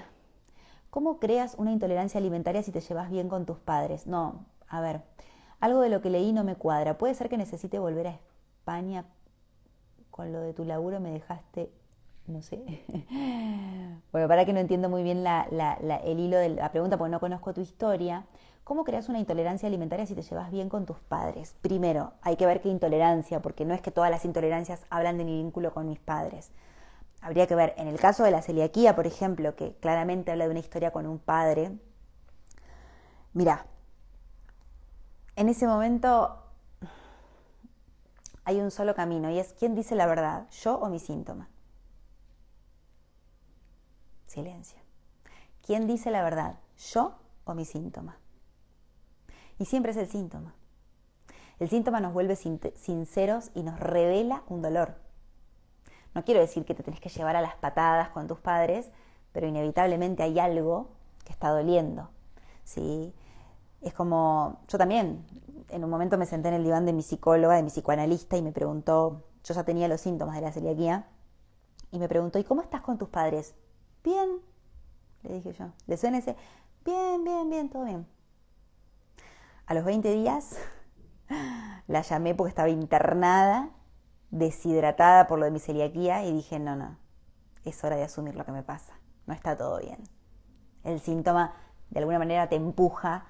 ¿Cómo creas una intolerancia alimentaria si te llevas bien con tus padres? No, a ver, algo de lo que leí no me cuadra. Puede ser que necesite volver a España con lo de tu laburo, me dejaste, no sé. bueno, para que no entiendo muy bien el hilo de la pregunta, porque no conozco tu historia. ¿Cómo creas una intolerancia alimentaria si te llevas bien con tus padres? Primero, hay que ver qué intolerancia, porque no es que todas las intolerancias hablan de mi vínculo con mis padres habría que ver, en el caso de la celiaquía, por ejemplo, que claramente habla de una historia con un padre, mirá, en ese momento hay un solo camino y es quién dice la verdad, yo o mi síntoma. Silencio. ¿Quién dice la verdad, yo o mi síntoma? Y siempre es el síntoma. El síntoma nos vuelve sinceros y nos revela un dolor, no quiero decir que te tenés que llevar a las patadas con tus padres, pero inevitablemente hay algo que está doliendo. ¿sí? Es como, yo también, en un momento me senté en el diván de mi psicóloga, de mi psicoanalista, y me preguntó, yo ya tenía los síntomas de la celiaquía, y me preguntó, ¿y cómo estás con tus padres? Bien, le dije yo, ¿le suena ese? Bien, bien, bien, todo bien. A los 20 días la llamé porque estaba internada deshidratada por lo de mi celiaquía y dije, no, no, es hora de asumir lo que me pasa, no está todo bien. El síntoma de alguna manera te empuja,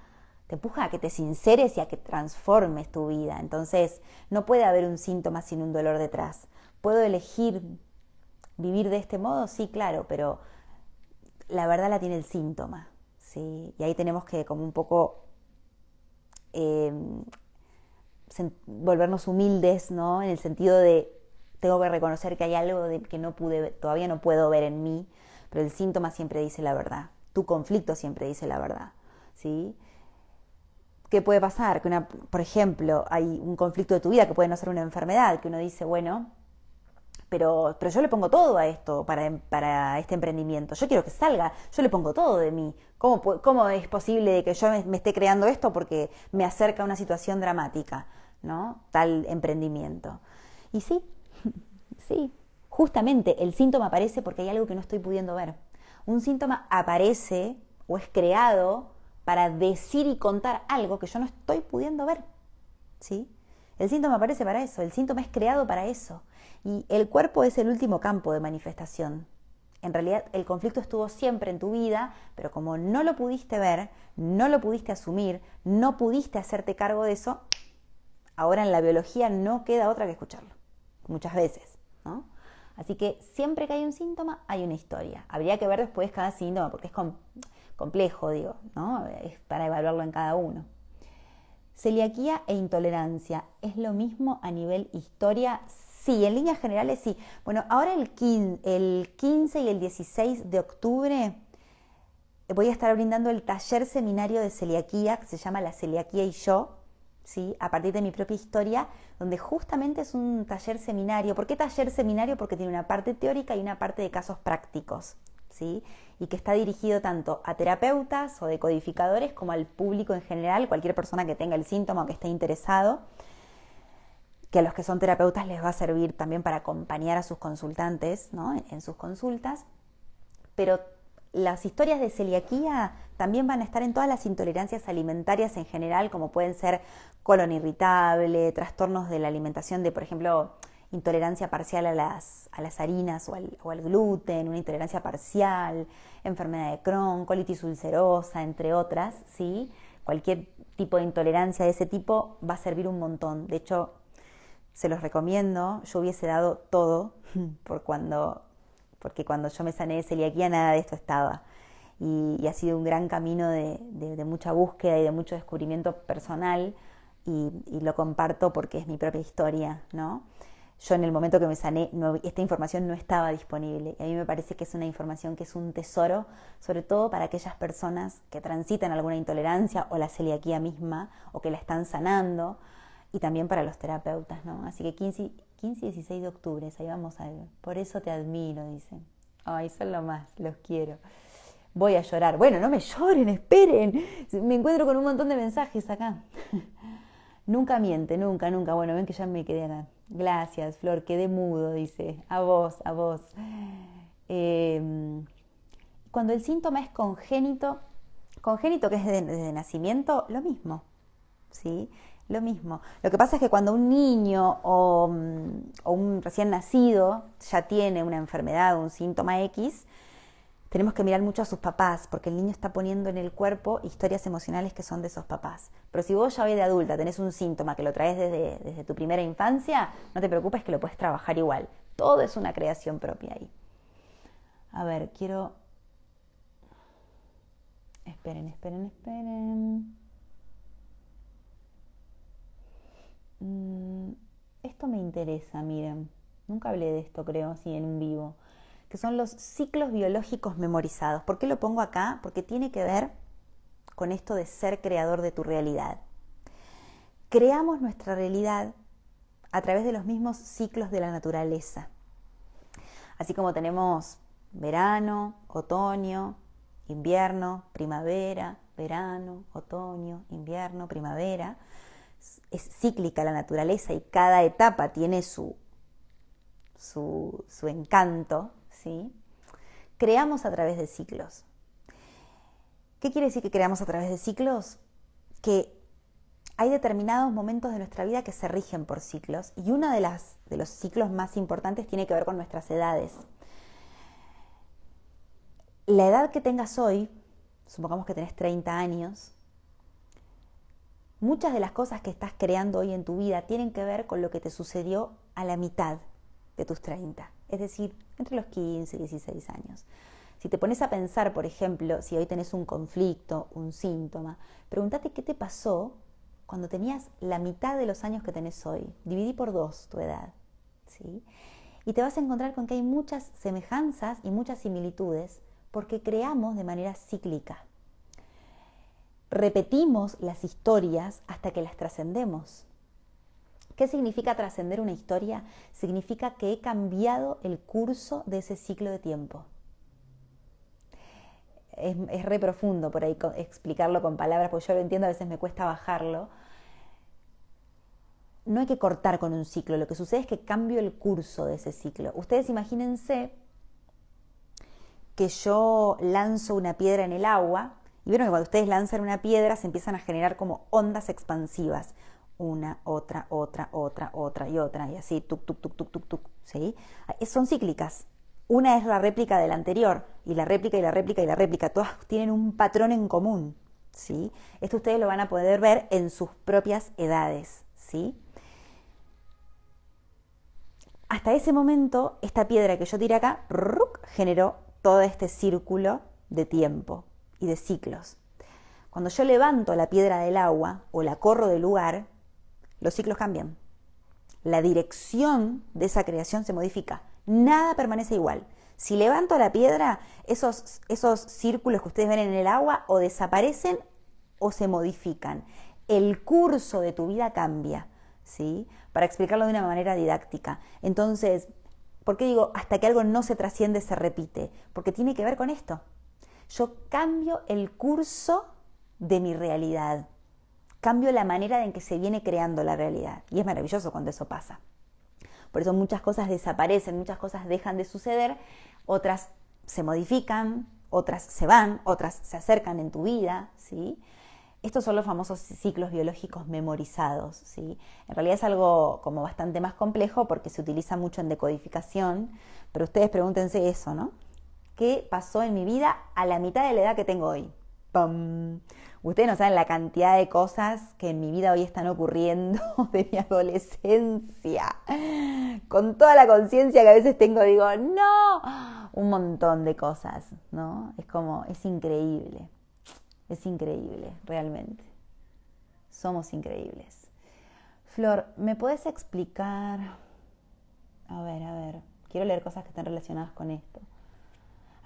te empuja a que te sinceres y a que transformes tu vida. Entonces, no puede haber un síntoma sin un dolor detrás. ¿Puedo elegir vivir de este modo? Sí, claro, pero la verdad la tiene el síntoma. ¿sí? Y ahí tenemos que como un poco eh, volvernos humildes, ¿no? En el sentido de tengo que reconocer que hay algo que no pude, todavía no puedo ver en mí, pero el síntoma siempre dice la verdad, tu conflicto siempre dice la verdad, ¿sí? ¿Qué puede pasar? Que una, por ejemplo, hay un conflicto de tu vida que puede no ser una enfermedad, que uno dice, bueno, pero, pero yo le pongo todo a esto para, em-, este emprendimiento, yo quiero que salga, yo le pongo todo de mí. ¿Cómo, cómo es posible que yo me, me esté creando esto porque me acerca a una situación dramática? ¿no? Tal emprendimiento. Y sí, sí, justamente el síntoma aparece porque hay algo que no estoy pudiendo ver. Un síntoma aparece o es creado para decir y contar algo que yo no estoy pudiendo ver. ¿Sí? El síntoma aparece para eso, el síntoma es creado para eso. Y el cuerpo es el último campo de manifestación. En realidad el conflicto estuvo siempre en tu vida, pero como no lo pudiste ver, no lo pudiste asumir, no pudiste hacerte cargo de eso, Ahora en la biología no queda otra que escucharlo, muchas veces, ¿no? Así que siempre que hay un síntoma, hay una historia. Habría que ver después cada síntoma, porque es complejo, digo, ¿no? Es para evaluarlo en cada uno. Celiaquía e intolerancia, ¿es lo mismo a nivel historia? Sí, en líneas generales sí. Bueno, ahora el el 15 y el 16 de octubre voy a estar brindando el taller seminario de celiaquía, que se llama La celiaquía y yo, a partir de mi propia historia, donde justamente es un taller seminario. ¿Por qué taller seminario? Porque tiene una parte teórica y una parte de casos prácticos. ¿Sí? y que está dirigido tanto a terapeutas o decodificadores como al público en general, cualquier persona que tenga el síntoma o que esté interesado, que a los que son terapeutas les va a servir también para acompañar a sus consultantes ¿no? en sus consultas, pero las historias de celiaquía también van a estar en todas las intolerancias alimentarias en general, como pueden ser colon irritable, trastornos de la alimentación de, por ejemplo, intolerancia parcial a las, a las harinas o al, gluten, una intolerancia parcial, enfermedad de Crohn, colitis ulcerosa, entre otras, ¿sí? Cualquier tipo de intolerancia de ese tipo va a servir un montón. De hecho, se los recomiendo, yo hubiese dado todo por cuando porque cuando yo me sané de celiaquía nada de esto estaba. Y, ha sido un gran camino de, mucha búsqueda y de mucho descubrimiento personal y, lo comparto porque es mi propia historia, ¿no? Yo en el momento que me sané, esta información no estaba disponible. Y a mí me parece que es una información que es un tesoro, sobre todo para aquellas personas que transitan alguna intolerancia o la celiaquía misma, o que la están sanando, y también para los terapeutas, ¿no? Así que Kinsey 15 y 16 de octubre, ahí vamos a... Por eso te admiro, dice. Ay, son lo más, los quiero. Voy a llorar. Bueno, no me lloren, esperen. Me encuentro con un montón de mensajes acá. nunca miente, nunca, nunca. Bueno, ven que ya me quedé acá. Gracias, Flor, quedé mudo, dice. A vos, a vos. Em, cuando el síntoma es congénito, congénito que es desde nacimiento, lo mismo. ¿sí? Lo mismo. Lo que pasa es que cuando un niño mm, o, un recién nacido ya tiene una enfermedad, un síntoma X, tenemos que mirar mucho a sus papás, porque el niño está poniendo en el cuerpo historias emocionales que son de esos papás. Pero si vos ya hoy de adulta tenés un síntoma que lo traes desde, desde tu primera infancia, no te preocupes que lo puedes trabajar igual. Todo es una creación propia ahí. A ver, quiero... Esperen, esperen, esperen. Mm, esto me interesa, miren, nunca hablé de esto creo, así en vivo, que son los ciclos biológicos memorizados. ¿Por qué lo pongo acá? Porque tiene que ver con esto de ser creador de tu realidad. Creamos nuestra realidad a través de los mismos ciclos de la naturaleza. Así como tenemos verano, otoño, invierno, primavera, verano, otoño, invierno, primavera, es cíclica la naturaleza y cada etapa tiene su, su, encanto, creamos a través de ciclos. ¿Qué quiere decir que creamos a través de ciclos? Que hay determinados momentos de nuestra vida que se rigen por ciclos y uno de, las, de los ciclos más importantes tiene que ver con nuestras edades. La edad que tengas hoy, supongamos que tenés 30 años, Muchas de las cosas que estás creando hoy en tu vida tienen que ver con lo que te sucedió a la mitad de tus 30, es decir, entre los 15 y 16 años. Si te pones a pensar, por ejemplo, si hoy tenés un conflicto, un síntoma, pregúntate qué te pasó cuando tenías la mitad de los años que tenés hoy. Dividí por dos tu edad. ¿sí? Y te vas a encontrar con que hay muchas semejanzas y muchas similitudes porque creamos de manera cíclica repetimos las historias hasta que las trascendemos. ¿Qué significa trascender una historia? Significa que he cambiado el curso de ese ciclo de tiempo. Es, re profundo por ahí explicarlo con palabras, porque yo lo entiendo, a veces me cuesta bajarlo. No hay que cortar con un ciclo, lo que sucede es que cambio el curso de ese ciclo. Ustedes imagínense que yo lanzo una piedra en el agua y vieron que cuando ustedes lanzan una piedra se empiezan a generar como ondas expansivas. Una, otra, otra, otra, otra y otra. Y así, tuk, tuc, tuc, tuc, tuc, tuc. Ah, son cíclicas. Una es la réplica de la anterior. Y la réplica y la réplica y la réplica. Todas tienen un patrón en común. Esto ustedes lo van a poder ver en sus propias edades. Hasta ese momento, esta piedra que yo tiré acá, generó todo este círculo de tiempo y de ciclos. Cuando yo levanto la piedra del agua o la corro del lugar, los ciclos cambian. La dirección de esa creación se modifica. Nada permanece igual. Si levanto la piedra, esos, esos círculos que ustedes ven en el agua o desaparecen o se modifican. El curso de tu vida cambia, ¿sí? Para explicarlo de una manera didáctica. Entonces, ¿por qué digo hasta que algo no se trasciende se repite? Porque tiene que ver con esto. Yo cambio el curso de mi realidad, cambio la manera en que se viene creando la realidad. Y es maravilloso cuando eso pasa. Por eso muchas cosas desaparecen, muchas cosas dejan de suceder, otras se modifican, otras se van, otras se acercan en tu vida, ¿sí? Estos son los famosos ciclos biológicos memorizados, ¿sí? En realidad es algo como bastante más complejo porque se utiliza mucho en decodificación, pero ustedes pregúntense eso, ¿no? ¿Qué pasó en mi vida a la mitad de la edad que tengo hoy. ¡Pam! Ustedes no saben la cantidad de cosas que en mi vida hoy están ocurriendo de mi adolescencia. Con toda la conciencia que a veces tengo, digo, no, un montón de cosas, ¿no? Es como, es increíble, es increíble, realmente. Somos increíbles. Flor, ¿me puedes explicar? A ver, a ver, quiero leer cosas que están relacionadas con esto.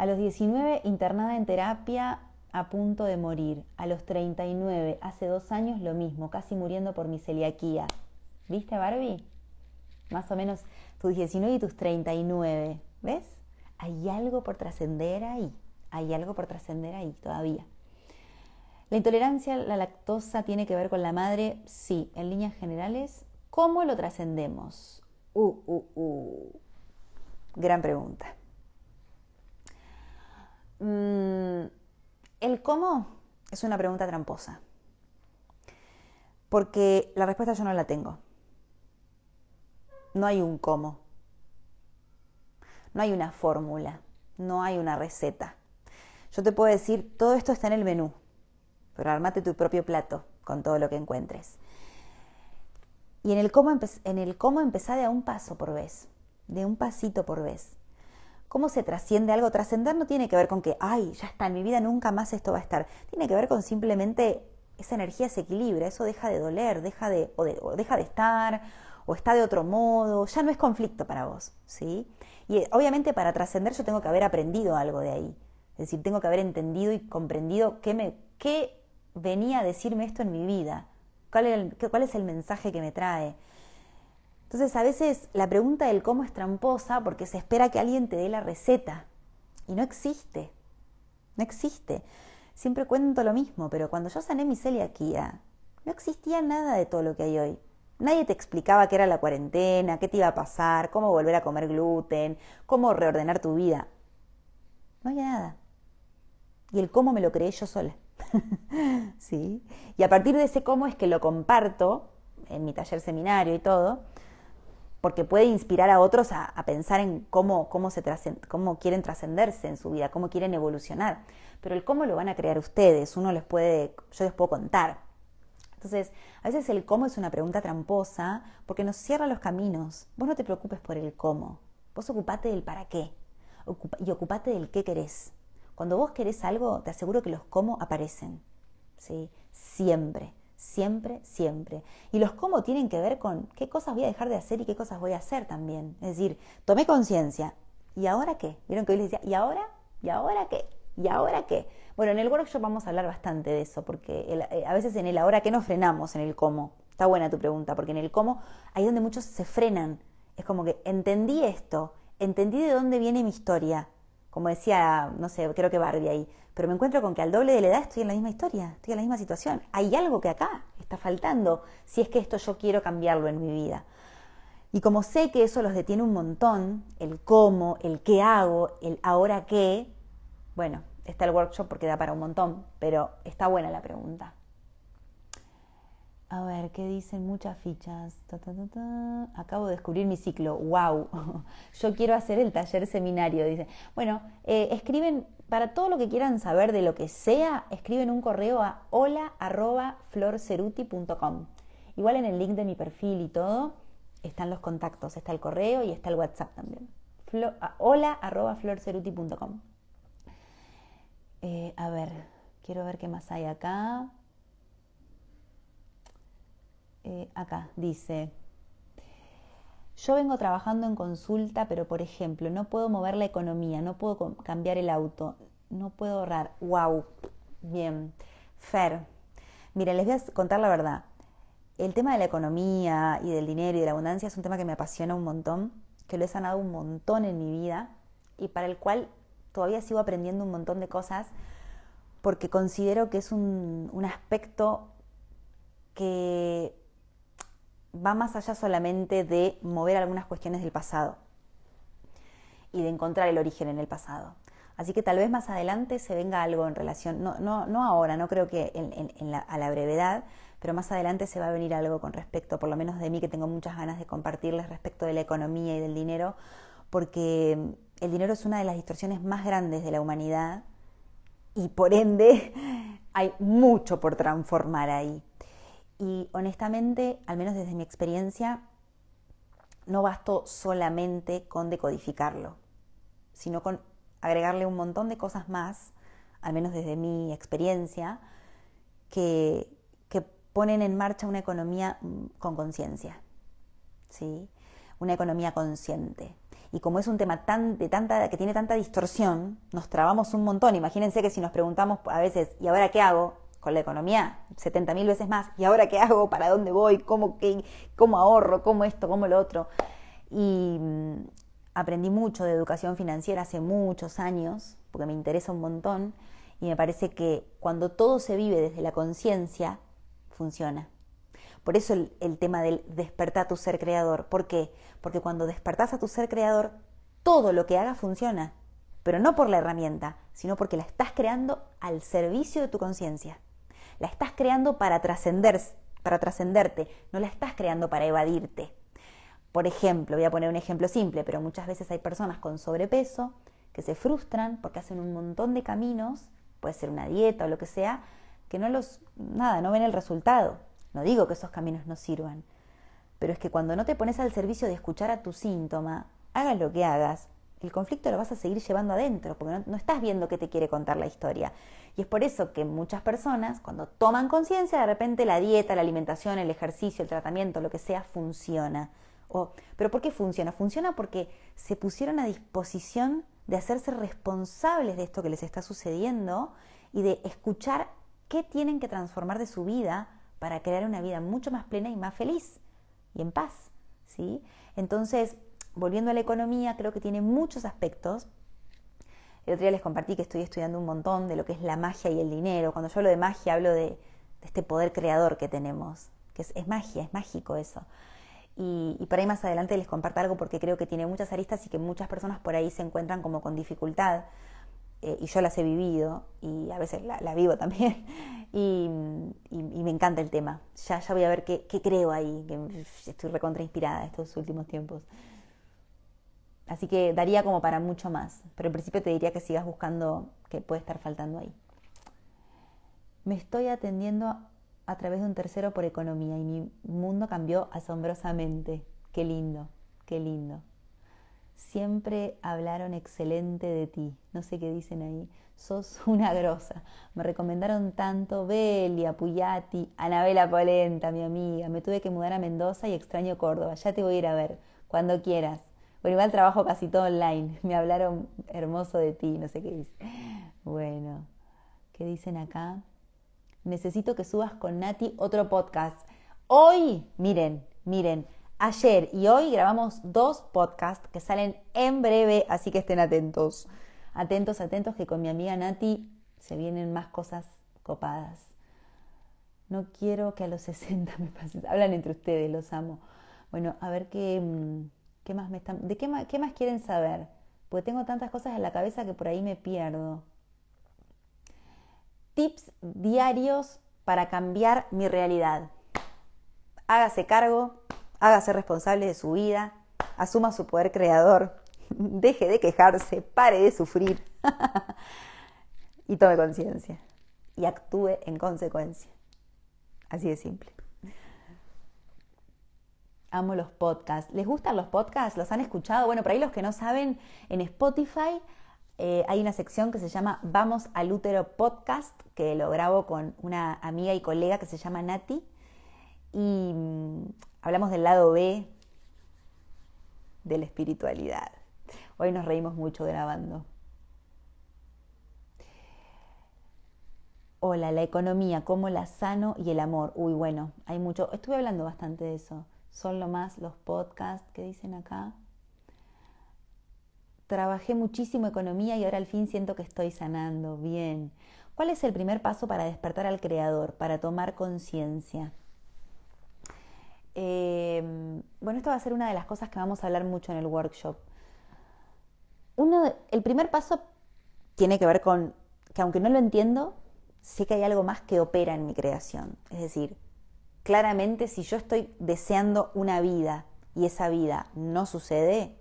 A los 19 internada en terapia a punto de morir. A los 39, hace dos años lo mismo, casi muriendo por mi celiaquía. ¿Viste Barbie? Más o menos tus 19 y tus 39. ¿Ves? Hay algo por trascender ahí. Hay algo por trascender ahí todavía. ¿La intolerancia a la lactosa tiene que ver con la madre? Sí, en líneas generales. ¿Cómo lo trascendemos? Uh, uh, uh. Gran pregunta. Mm, el cómo es una pregunta tramposa, porque la respuesta yo no la tengo. No hay un cómo, no hay una fórmula, no hay una receta. Yo te puedo decir, todo esto está en el menú, pero armate tu propio plato con todo lo que encuentres. Y en el cómo, en el cómo empezar de a un paso por vez, de un pasito por vez cómo se trasciende algo. Trascender no tiene que ver con que, ay, ya está, en mi vida nunca más esto va a estar. Tiene que ver con simplemente esa energía se equilibra, eso deja de doler, deja de, o, deja de estar, o está de otro modo, ya no es conflicto para vos, ¿sí? Y eh, obviamente para trascender yo tengo que haber aprendido algo de ahí. Es decir, tengo que haber entendido y comprendido qué, me, qué venía a decirme esto en mi vida, cuál, cuál es el mensaje que me trae. Entonces a veces la pregunta del cómo es tramposa porque se espera que alguien te dé la receta y no existe, no existe. Siempre cuento lo mismo, pero cuando yo sané mi celiaquía, no existía nada de todo lo que hay hoy. Nadie te explicaba qué era la cuarentena, qué te iba a pasar, cómo volver a comer gluten, cómo reordenar tu vida. No había nada. Y el cómo me lo creé yo sola. ¿Sí? Y a partir de ese cómo es que lo comparto en mi taller seminario y todo, porque puede inspirar a otros a, pensar en cómo, cómo, cómo quieren trascenderse en su vida, cómo quieren evolucionar. Pero el cómo lo van a crear ustedes, uno les puede, yo les puedo contar. Entonces, a veces el cómo es una pregunta tramposa porque nos cierra los caminos. Vos no te preocupes por el cómo, vos ocupate del para qué y ocupate del qué querés. Cuando vos querés algo, te aseguro que los cómo aparecen. ¿sí? Siempre siempre, siempre. Y los cómo tienen que ver con qué cosas voy a dejar de hacer y qué cosas voy a hacer también. Es decir, tomé conciencia. ¿Y ahora qué? Vieron que hoy les decía, ¿y ahora? ¿Y ahora qué? ¿Y ahora qué? Bueno, en el workshop vamos a hablar bastante de eso, porque eh, a veces en el ahora qué nos frenamos en el cómo. Está buena tu pregunta, porque en el cómo, ahí donde muchos se frenan. Es como que entendí esto, entendí de dónde viene mi historia, como decía, no sé, creo que Barbie ahí, pero me encuentro con que al doble de la edad estoy en la misma historia, estoy en la misma situación. Hay algo que acá está faltando, si es que esto yo quiero cambiarlo en mi vida. Y como sé que eso los detiene un montón, el cómo, el qué hago, el ahora qué, bueno, está el workshop porque da para un montón, pero está buena la pregunta. A ver, ¿qué dicen muchas fichas? Acabo de descubrir mi ciclo. ¡Wow! Yo quiero hacer el taller seminario, dice. Bueno, eh, escriben, para todo lo que quieran saber de lo que sea, escriben un correo a hola.florceruti.com. Igual en el link de mi perfil y todo, están los contactos, está el correo y está el WhatsApp también. Hola.florceruti.com. Eh, a ver, quiero ver qué más hay acá. Eh, acá dice, yo vengo trabajando en consulta, pero por ejemplo, no puedo mover la economía, no puedo cambiar el auto, no puedo ahorrar. ¡Wow! Bien. Fer, mira, les voy a contar la verdad. El tema de la economía y del dinero y de la abundancia es un tema que me apasiona un montón, que lo he sanado un montón en mi vida y para el cual todavía sigo aprendiendo un montón de cosas porque considero que es un aspecto que va más allá solamente de mover algunas cuestiones del pasado y de encontrar el origen en el pasado. Así que tal vez más adelante se venga algo en relación, no, no, ahora, no creo que a la brevedad, pero más adelante se va a venir algo con respecto, por lo menos de mí, que tengo muchas ganas de compartirles respecto de la economía y del dinero, porque mm, el dinero es una de las distorsiones más grandes de la humanidad y por ende hay mucho por transformar ahí. Y honestamente, al menos desde mi experiencia, no bastó solamente con decodificarlo, sino con agregarle un montón de cosas más, al menos desde mi experiencia, que, ponen en marcha una economía mm, con conciencia, ¿sí? una economía consciente. Y como es un tema tan, de tanta, que tiene tanta distorsión, nos trabamos un montón. Imagínense que si nos preguntamos a veces, ¿y ahora qué hago? con la economía setenta mil veces más. ¿Y ahora qué hago? ¿Para dónde voy? ¿Cómo, qué, ¿Cómo ahorro? ¿Cómo esto? ¿Cómo lo otro? Y mm, aprendí mucho de educación financiera hace muchos años, porque me interesa un montón, y me parece que cuando todo se vive desde la conciencia, funciona. Por eso el, tema del despertar a tu ser creador. ¿Por qué? Porque cuando despertás a tu ser creador, todo lo que hagas funciona, pero no por la herramienta, sino porque la estás creando al servicio de tu conciencia. La estás creando para trascender, para trascenderte, no la estás creando para evadirte. Por ejemplo, voy a poner un ejemplo simple, pero muchas veces hay personas con sobrepeso que se frustran porque hacen un montón de caminos, puede ser una dieta o lo que sea, que no los nada, no ven el resultado. No digo que esos caminos no sirvan, pero es que cuando no te pones al servicio de escuchar a tu síntoma, hagas lo que hagas, el conflicto lo vas a seguir llevando adentro, porque no, estás viendo qué te quiere contar la historia. Y es por eso que muchas personas, cuando toman conciencia, de repente la dieta, la alimentación, el ejercicio, el tratamiento, lo que sea, funciona. O, ¿Pero por qué funciona? Funciona porque se pusieron a disposición de hacerse responsables de esto que les está sucediendo y de escuchar qué tienen que transformar de su vida para crear una vida mucho más plena y más feliz y en paz. ¿sí? Entonces, volviendo a la economía, creo que tiene muchos aspectos. El otro día les compartí que estoy estudiando un montón de lo que es la magia y el dinero. Cuando yo hablo de magia, hablo de, este poder creador que tenemos, que es, magia, es mágico eso. Y, por ahí más adelante les comparto algo porque creo que tiene muchas aristas y que muchas personas por ahí se encuentran como con dificultad. Eh, y yo las he vivido y a veces la, vivo también. Y, me encanta el tema. Ya, voy a ver qué, qué creo ahí. Que estoy recontra inspirada estos últimos tiempos. Así que daría como para mucho más, pero en principio te diría que sigas buscando que puede estar faltando ahí. Me estoy atendiendo a través de un tercero por economía y mi mundo cambió asombrosamente. Qué lindo, qué lindo. Siempre hablaron excelente de ti. No sé qué dicen ahí. Sos una grosa. Me recomendaron tanto Belia, Puyati, Anabela Polenta, mi amiga. Me tuve que mudar a Mendoza y extraño Córdoba. Ya te voy a ir a ver, cuando quieras. Bueno, igual trabajo casi todo online. Me hablaron hermoso de ti, no sé qué dice. Bueno, ¿qué dicen acá? Necesito que subas con Nati otro podcast. Hoy, miren, miren, ayer y hoy grabamos dos podcasts que salen en breve, así que estén atentos. Atentos, atentos, que con mi amiga Nati se vienen más cosas copadas. No quiero que a los 60 me pasen. Hablan entre ustedes, los amo. Bueno, a ver qué... Mm, ¿Qué más me están, ¿De qué qué más quieren saber? Porque tengo tantas cosas en la cabeza que por ahí me pierdo. Tips diarios para cambiar mi realidad. Hágase cargo, hágase responsable de su vida, asuma su poder creador, deje de quejarse, pare de sufrir y tome conciencia y actúe en consecuencia. Así de simple. Amo los podcasts. ¿Les gustan los podcasts? ¿Los han escuchado? Bueno, para ahí los que no saben, en Spotify eh, hay una sección que se llama Vamos al útero podcast, que lo grabo con una amiga y colega que se llama Nati. Y mm, hablamos del lado B de la espiritualidad. Hoy nos reímos mucho grabando. Hola, la economía, cómo la sano y el amor. Uy, bueno, hay mucho. Estuve hablando bastante de eso son lo más los podcasts que dicen acá. Trabajé muchísimo economía y ahora al fin siento que estoy sanando. Bien. ¿Cuál es el primer paso para despertar al creador, para tomar conciencia? Em, bueno, esto va a ser una de las cosas que vamos a hablar mucho en el workshop. el primer paso tiene que ver con que aunque no lo entiendo, sé que hay algo más que opera en mi creación. Es decir, Claramente, si yo estoy deseando una vida y esa vida no sucede,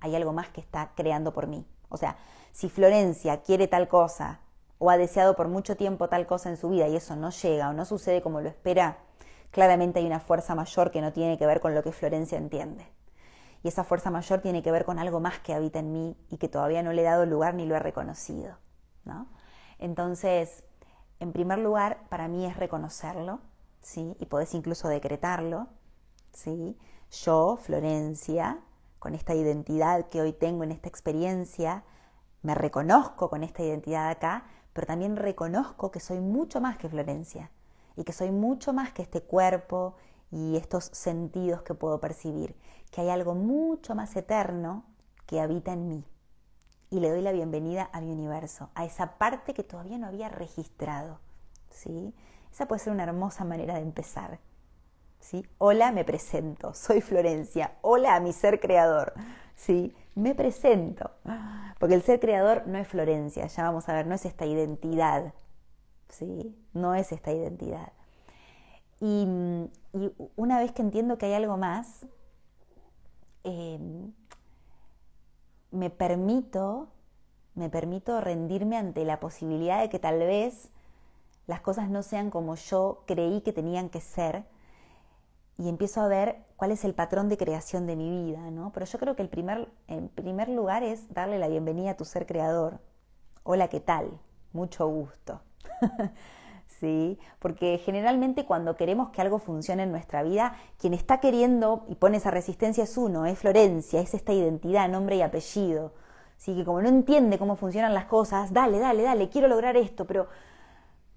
hay algo más que está creando por mí. O sea, si Florencia quiere tal cosa o ha deseado por mucho tiempo tal cosa en su vida y eso no llega o no sucede como lo espera, claramente hay una fuerza mayor que no tiene que ver con lo que Florencia entiende. Y esa fuerza mayor tiene que ver con algo más que habita en mí y que todavía no le he dado lugar ni lo he reconocido. ¿no? Entonces, en primer lugar, para mí es reconocerlo. Y podés incluso decretarlo, ¿sí? Yo, Florencia, con esta identidad que hoy tengo en esta experiencia, me reconozco con esta identidad acá, pero también reconozco que soy mucho más que Florencia y que soy mucho más que este cuerpo y estos sentidos que puedo percibir, que hay algo mucho más eterno que habita en mí. Y le doy la bienvenida a mi universo, a esa parte que todavía no había registrado, ¿sí? Esa puede ser una hermosa manera de empezar. ¿sí? Hola, me presento. Soy Florencia. Hola a mi ser creador. ¿sí? Me presento. Porque el ser creador no es Florencia, ya vamos a ver, no es esta identidad. ¿sí? No es esta identidad. Y, una vez que entiendo que hay algo más, em, me permito, me permito rendirme ante la posibilidad de que tal vez las cosas no sean como yo creí que tenían que ser y empiezo a ver cuál es el patrón de creación de mi vida, ¿no? Pero yo creo que el primer, en primer lugar es darle la bienvenida a tu ser creador. Hola, ¿qué tal? Mucho gusto. ¿Sí? Porque generalmente cuando queremos que algo funcione en nuestra vida, quien está queriendo y pone esa resistencia es uno, es Florencia, es esta identidad, nombre y apellido. Así que como no entiende cómo funcionan las cosas, dale, dale, dale, quiero lograr esto, pero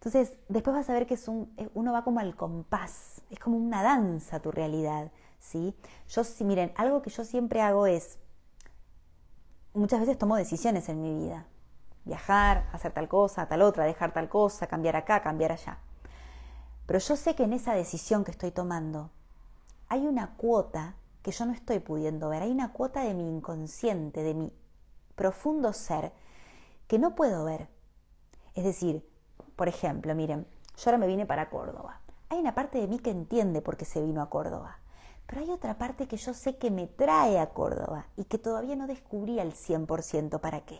entonces, después vas a ver que es un, eh, uno va como al compás, es como una danza tu realidad, ¿sí? Yo, si miren, algo que yo siempre hago es, muchas veces tomo decisiones en mi vida, viajar, hacer tal cosa, tal otra, dejar tal cosa, cambiar acá, cambiar allá. Pero yo sé que en esa decisión que estoy tomando hay una cuota que yo no estoy pudiendo ver, hay una cuota de mi inconsciente, de mi profundo ser, que no puedo ver. Es decir, por ejemplo, miren, yo ahora me vine para Córdoba. Hay una parte de mí que entiende por qué se vino a Córdoba, pero hay otra parte que yo sé que me trae a Córdoba y que todavía no descubrí al 100% para qué.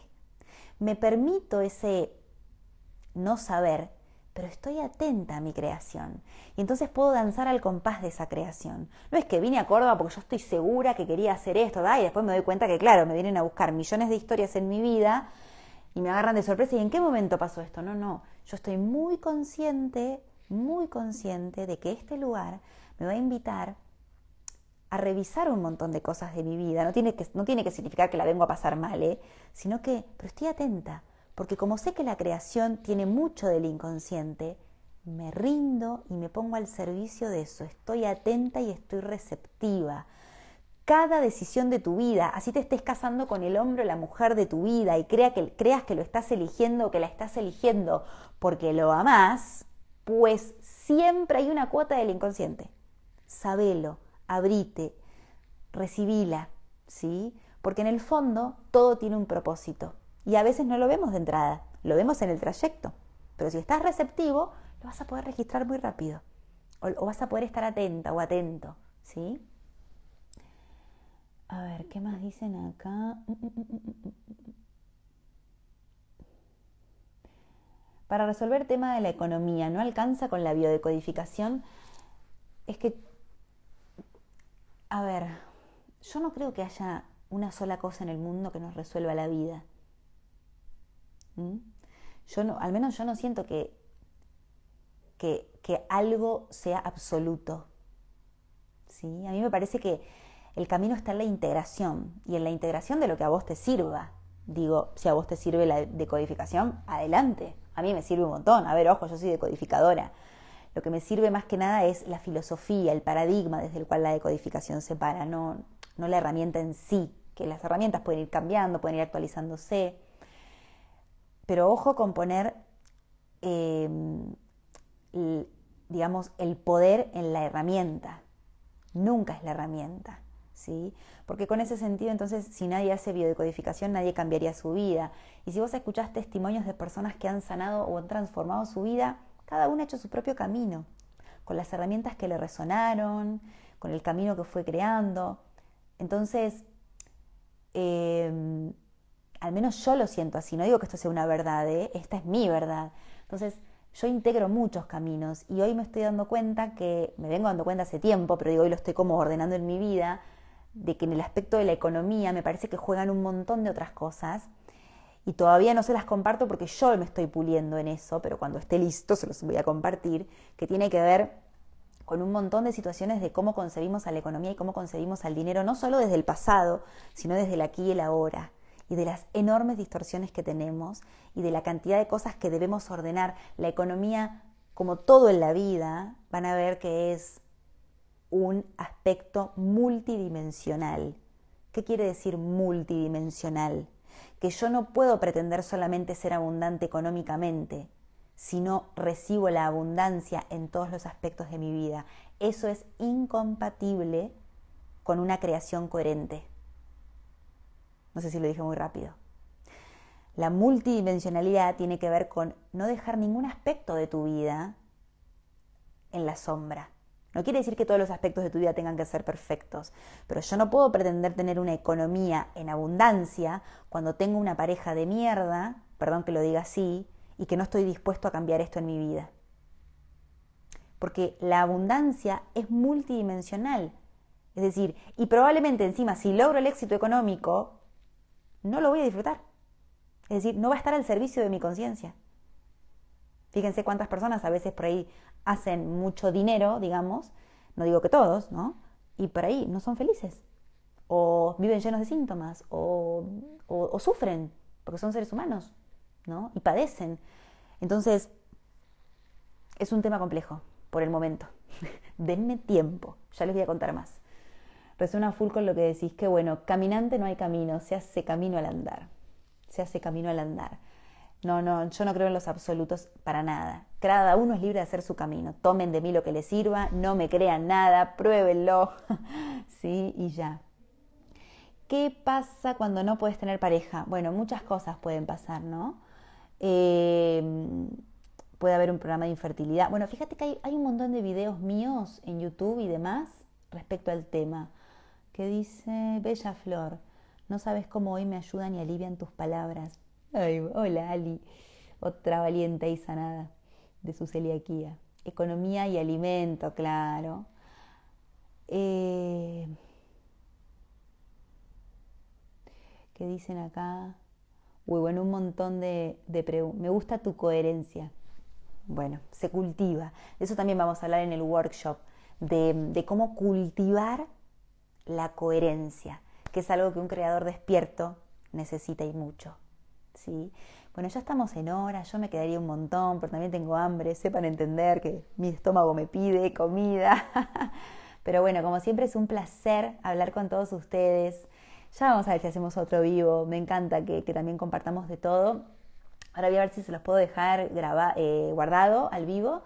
Me permito ese no saber, pero estoy atenta a mi creación. Y entonces puedo danzar al compás de esa creación. No es que vine a Córdoba porque yo estoy segura que quería hacer esto, y después me doy cuenta que, claro, me vienen a buscar millones de historias en mi vida y me agarran de sorpresa y en qué momento pasó esto. No, no, yo estoy muy consciente, muy consciente de que este lugar me va a invitar a revisar un montón de cosas de mi vida. No tiene que, no tiene que significar que la vengo a pasar mal, ¿eh? sino que, pero estoy atenta, porque como sé que la creación tiene mucho del inconsciente, me rindo y me pongo al servicio de eso. Estoy atenta y estoy receptiva cada decisión de tu vida, así te estés casando con el hombre o la mujer de tu vida y crea que, creas que lo estás eligiendo o que la estás eligiendo porque lo amás, pues siempre hay una cuota del inconsciente. Sabelo, abrite, recibila, ¿sí? Porque en el fondo todo tiene un propósito y a veces no lo vemos de entrada, lo vemos en el trayecto. Pero si estás receptivo, lo vas a poder registrar muy rápido o vas a poder estar atenta o atento, ¿sí? A ver, ¿qué más dicen acá? Mm, mm, mm, Para resolver el tema de la economía, no alcanza con la biodecodificación. Es que, a ver, yo no creo que haya una sola cosa en el mundo que nos resuelva la vida. Yo no, al menos yo no siento que, que, que algo sea absoluto. ¿Sí? A mí me parece que el camino está en la integración y en la integración de lo que a vos te sirva. Digo, si a vos te sirve la decodificación, adelante. A mí me sirve un montón. A ver, ojo, yo soy decodificadora. Lo que me sirve más que nada es la filosofía, el paradigma desde el cual la decodificación se para, no, no la herramienta en sí, que las herramientas pueden ir cambiando, pueden ir actualizándose. Pero ojo con poner, em, digamos, el poder en la herramienta. Nunca es la herramienta. Porque con ese sentido, entonces, si nadie hace biodecodificación, nadie cambiaría su vida. Y si vos escuchás testimonios de personas que han sanado o han transformado su vida, cada uno ha hecho su propio camino, con las herramientas que le resonaron, con el camino que fue creando. Entonces, em, al menos yo lo siento así, no digo que esto sea una verdad, ¿eh? esta es mi verdad. Entonces, yo integro muchos caminos y hoy me estoy dando cuenta que, me vengo dando cuenta hace tiempo, pero digo, hoy lo estoy como ordenando en mi vida, de que en el aspecto de la economía me parece que juegan un montón de otras cosas y todavía no se las comparto porque yo me estoy puliendo en eso, pero cuando esté listo se los voy a compartir, que tiene que ver con un montón de situaciones de cómo concebimos a la economía y cómo concebimos al dinero, no solo desde el pasado, sino desde el aquí y el ahora y de las enormes distorsiones que tenemos y de la cantidad de cosas que debemos ordenar. La economía, como todo en la vida, van a ver que es un aspecto multidimensional. ¿Qué quiere decir multidimensional? Que yo no puedo pretender solamente ser abundante económicamente, sino recibo la abundancia en todos los aspectos de mi vida. Eso es incompatible con una creación coherente. No sé si lo dije muy rápido. La multidimensionalidad tiene que ver con no dejar ningún aspecto de tu vida en la sombra, no quiere decir que todos los aspectos de tu vida tengan que ser perfectos, pero yo no puedo pretender tener una economía en abundancia cuando tengo una pareja de mierda, perdón que lo diga así, y que no estoy dispuesto a cambiar esto en mi vida. Porque la abundancia es multidimensional. Es decir, y probablemente encima si logro el éxito económico, no lo voy a disfrutar. Es decir, no va a estar al servicio de mi conciencia. Fíjense cuántas personas a veces por ahí hacen mucho dinero, digamos, no digo que todos, ¿no? Y por ahí no son felices, o viven llenos de síntomas, o, o, sufren, porque son seres humanos, ¿no? Y padecen. Entonces, es un tema complejo por el momento. Denme tiempo, ya les voy a contar más. Resuena full con lo que decís, que bueno, caminante no hay camino, se hace camino al andar. Se hace camino al andar. No, no, yo no creo en los absolutos para nada. Cada uno es libre de hacer su camino. Tomen de mí lo que les sirva, no me crean nada, pruébenlo. sí, y ya. ¿Qué pasa cuando no puedes tener pareja? Bueno, muchas cosas pueden pasar, ¿no? Em, puede haber un programa de infertilidad. Bueno, fíjate que hay, hay, un montón de videos míos en YouTube y demás respecto al tema. Que dice, Bella Flor, no sabes cómo hoy me ayudan y alivian tus palabras hola Ali, otra valiente y sanada de su celiaquía. Economía y alimento, claro. Eh, ¿Qué dicen acá? Uy, bueno, un montón de, preguntas. Me gusta tu coherencia. Bueno, se cultiva. De eso también vamos a hablar en el workshop, de cómo cultivar la coherencia, que es algo que un creador despierto necesita y mucho. ¿sí? Bueno, ya estamos en hora, yo me quedaría un montón, pero también tengo hambre, sepan entender que mi estómago me pide comida. pero bueno, como siempre es un placer hablar con todos ustedes. Ya vamos a ver si hacemos otro vivo, me encanta que, también compartamos de todo. Ahora voy a ver si se los puedo dejar eh, guardado al vivo.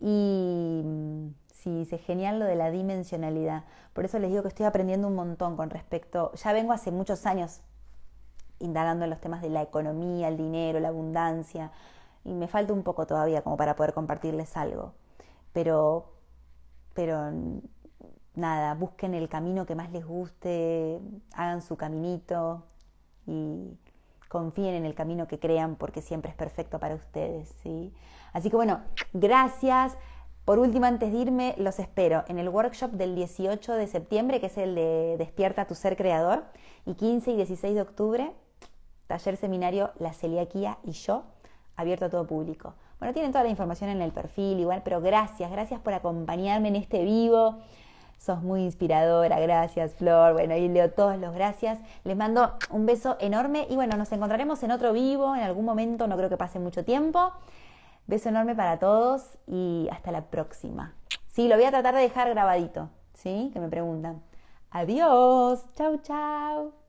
Y mm, si es genial lo de la dimensionalidad. Por eso les digo que estoy aprendiendo un montón con respecto. Ya vengo hace muchos años indagando en los temas de la economía, el dinero, la abundancia, y me falta un poco todavía como para poder compartirles algo. Pero, pero nada, busquen el camino que más les guste, hagan su caminito y confíen en el camino que crean porque siempre es perfecto para ustedes, ¿sí? Así que bueno, gracias. Por último, antes de irme, los espero en el workshop del 18 de septiembre, que es el de Despierta tu ser creador, y 15 y 16 de octubre taller seminario La celiaquía y yo, abierto a todo público. Bueno, tienen toda la información en el perfil igual, pero gracias, gracias por acompañarme en este vivo. Sos muy inspiradora, gracias Flor. Bueno, y leo todos los gracias. Les mando un beso enorme y bueno, nos encontraremos en otro vivo en algún momento, no creo que pase mucho tiempo. Beso enorme para todos y hasta la próxima. Sí, lo voy a tratar de dejar grabadito, ¿sí? Que me preguntan. Adiós, chau, chau.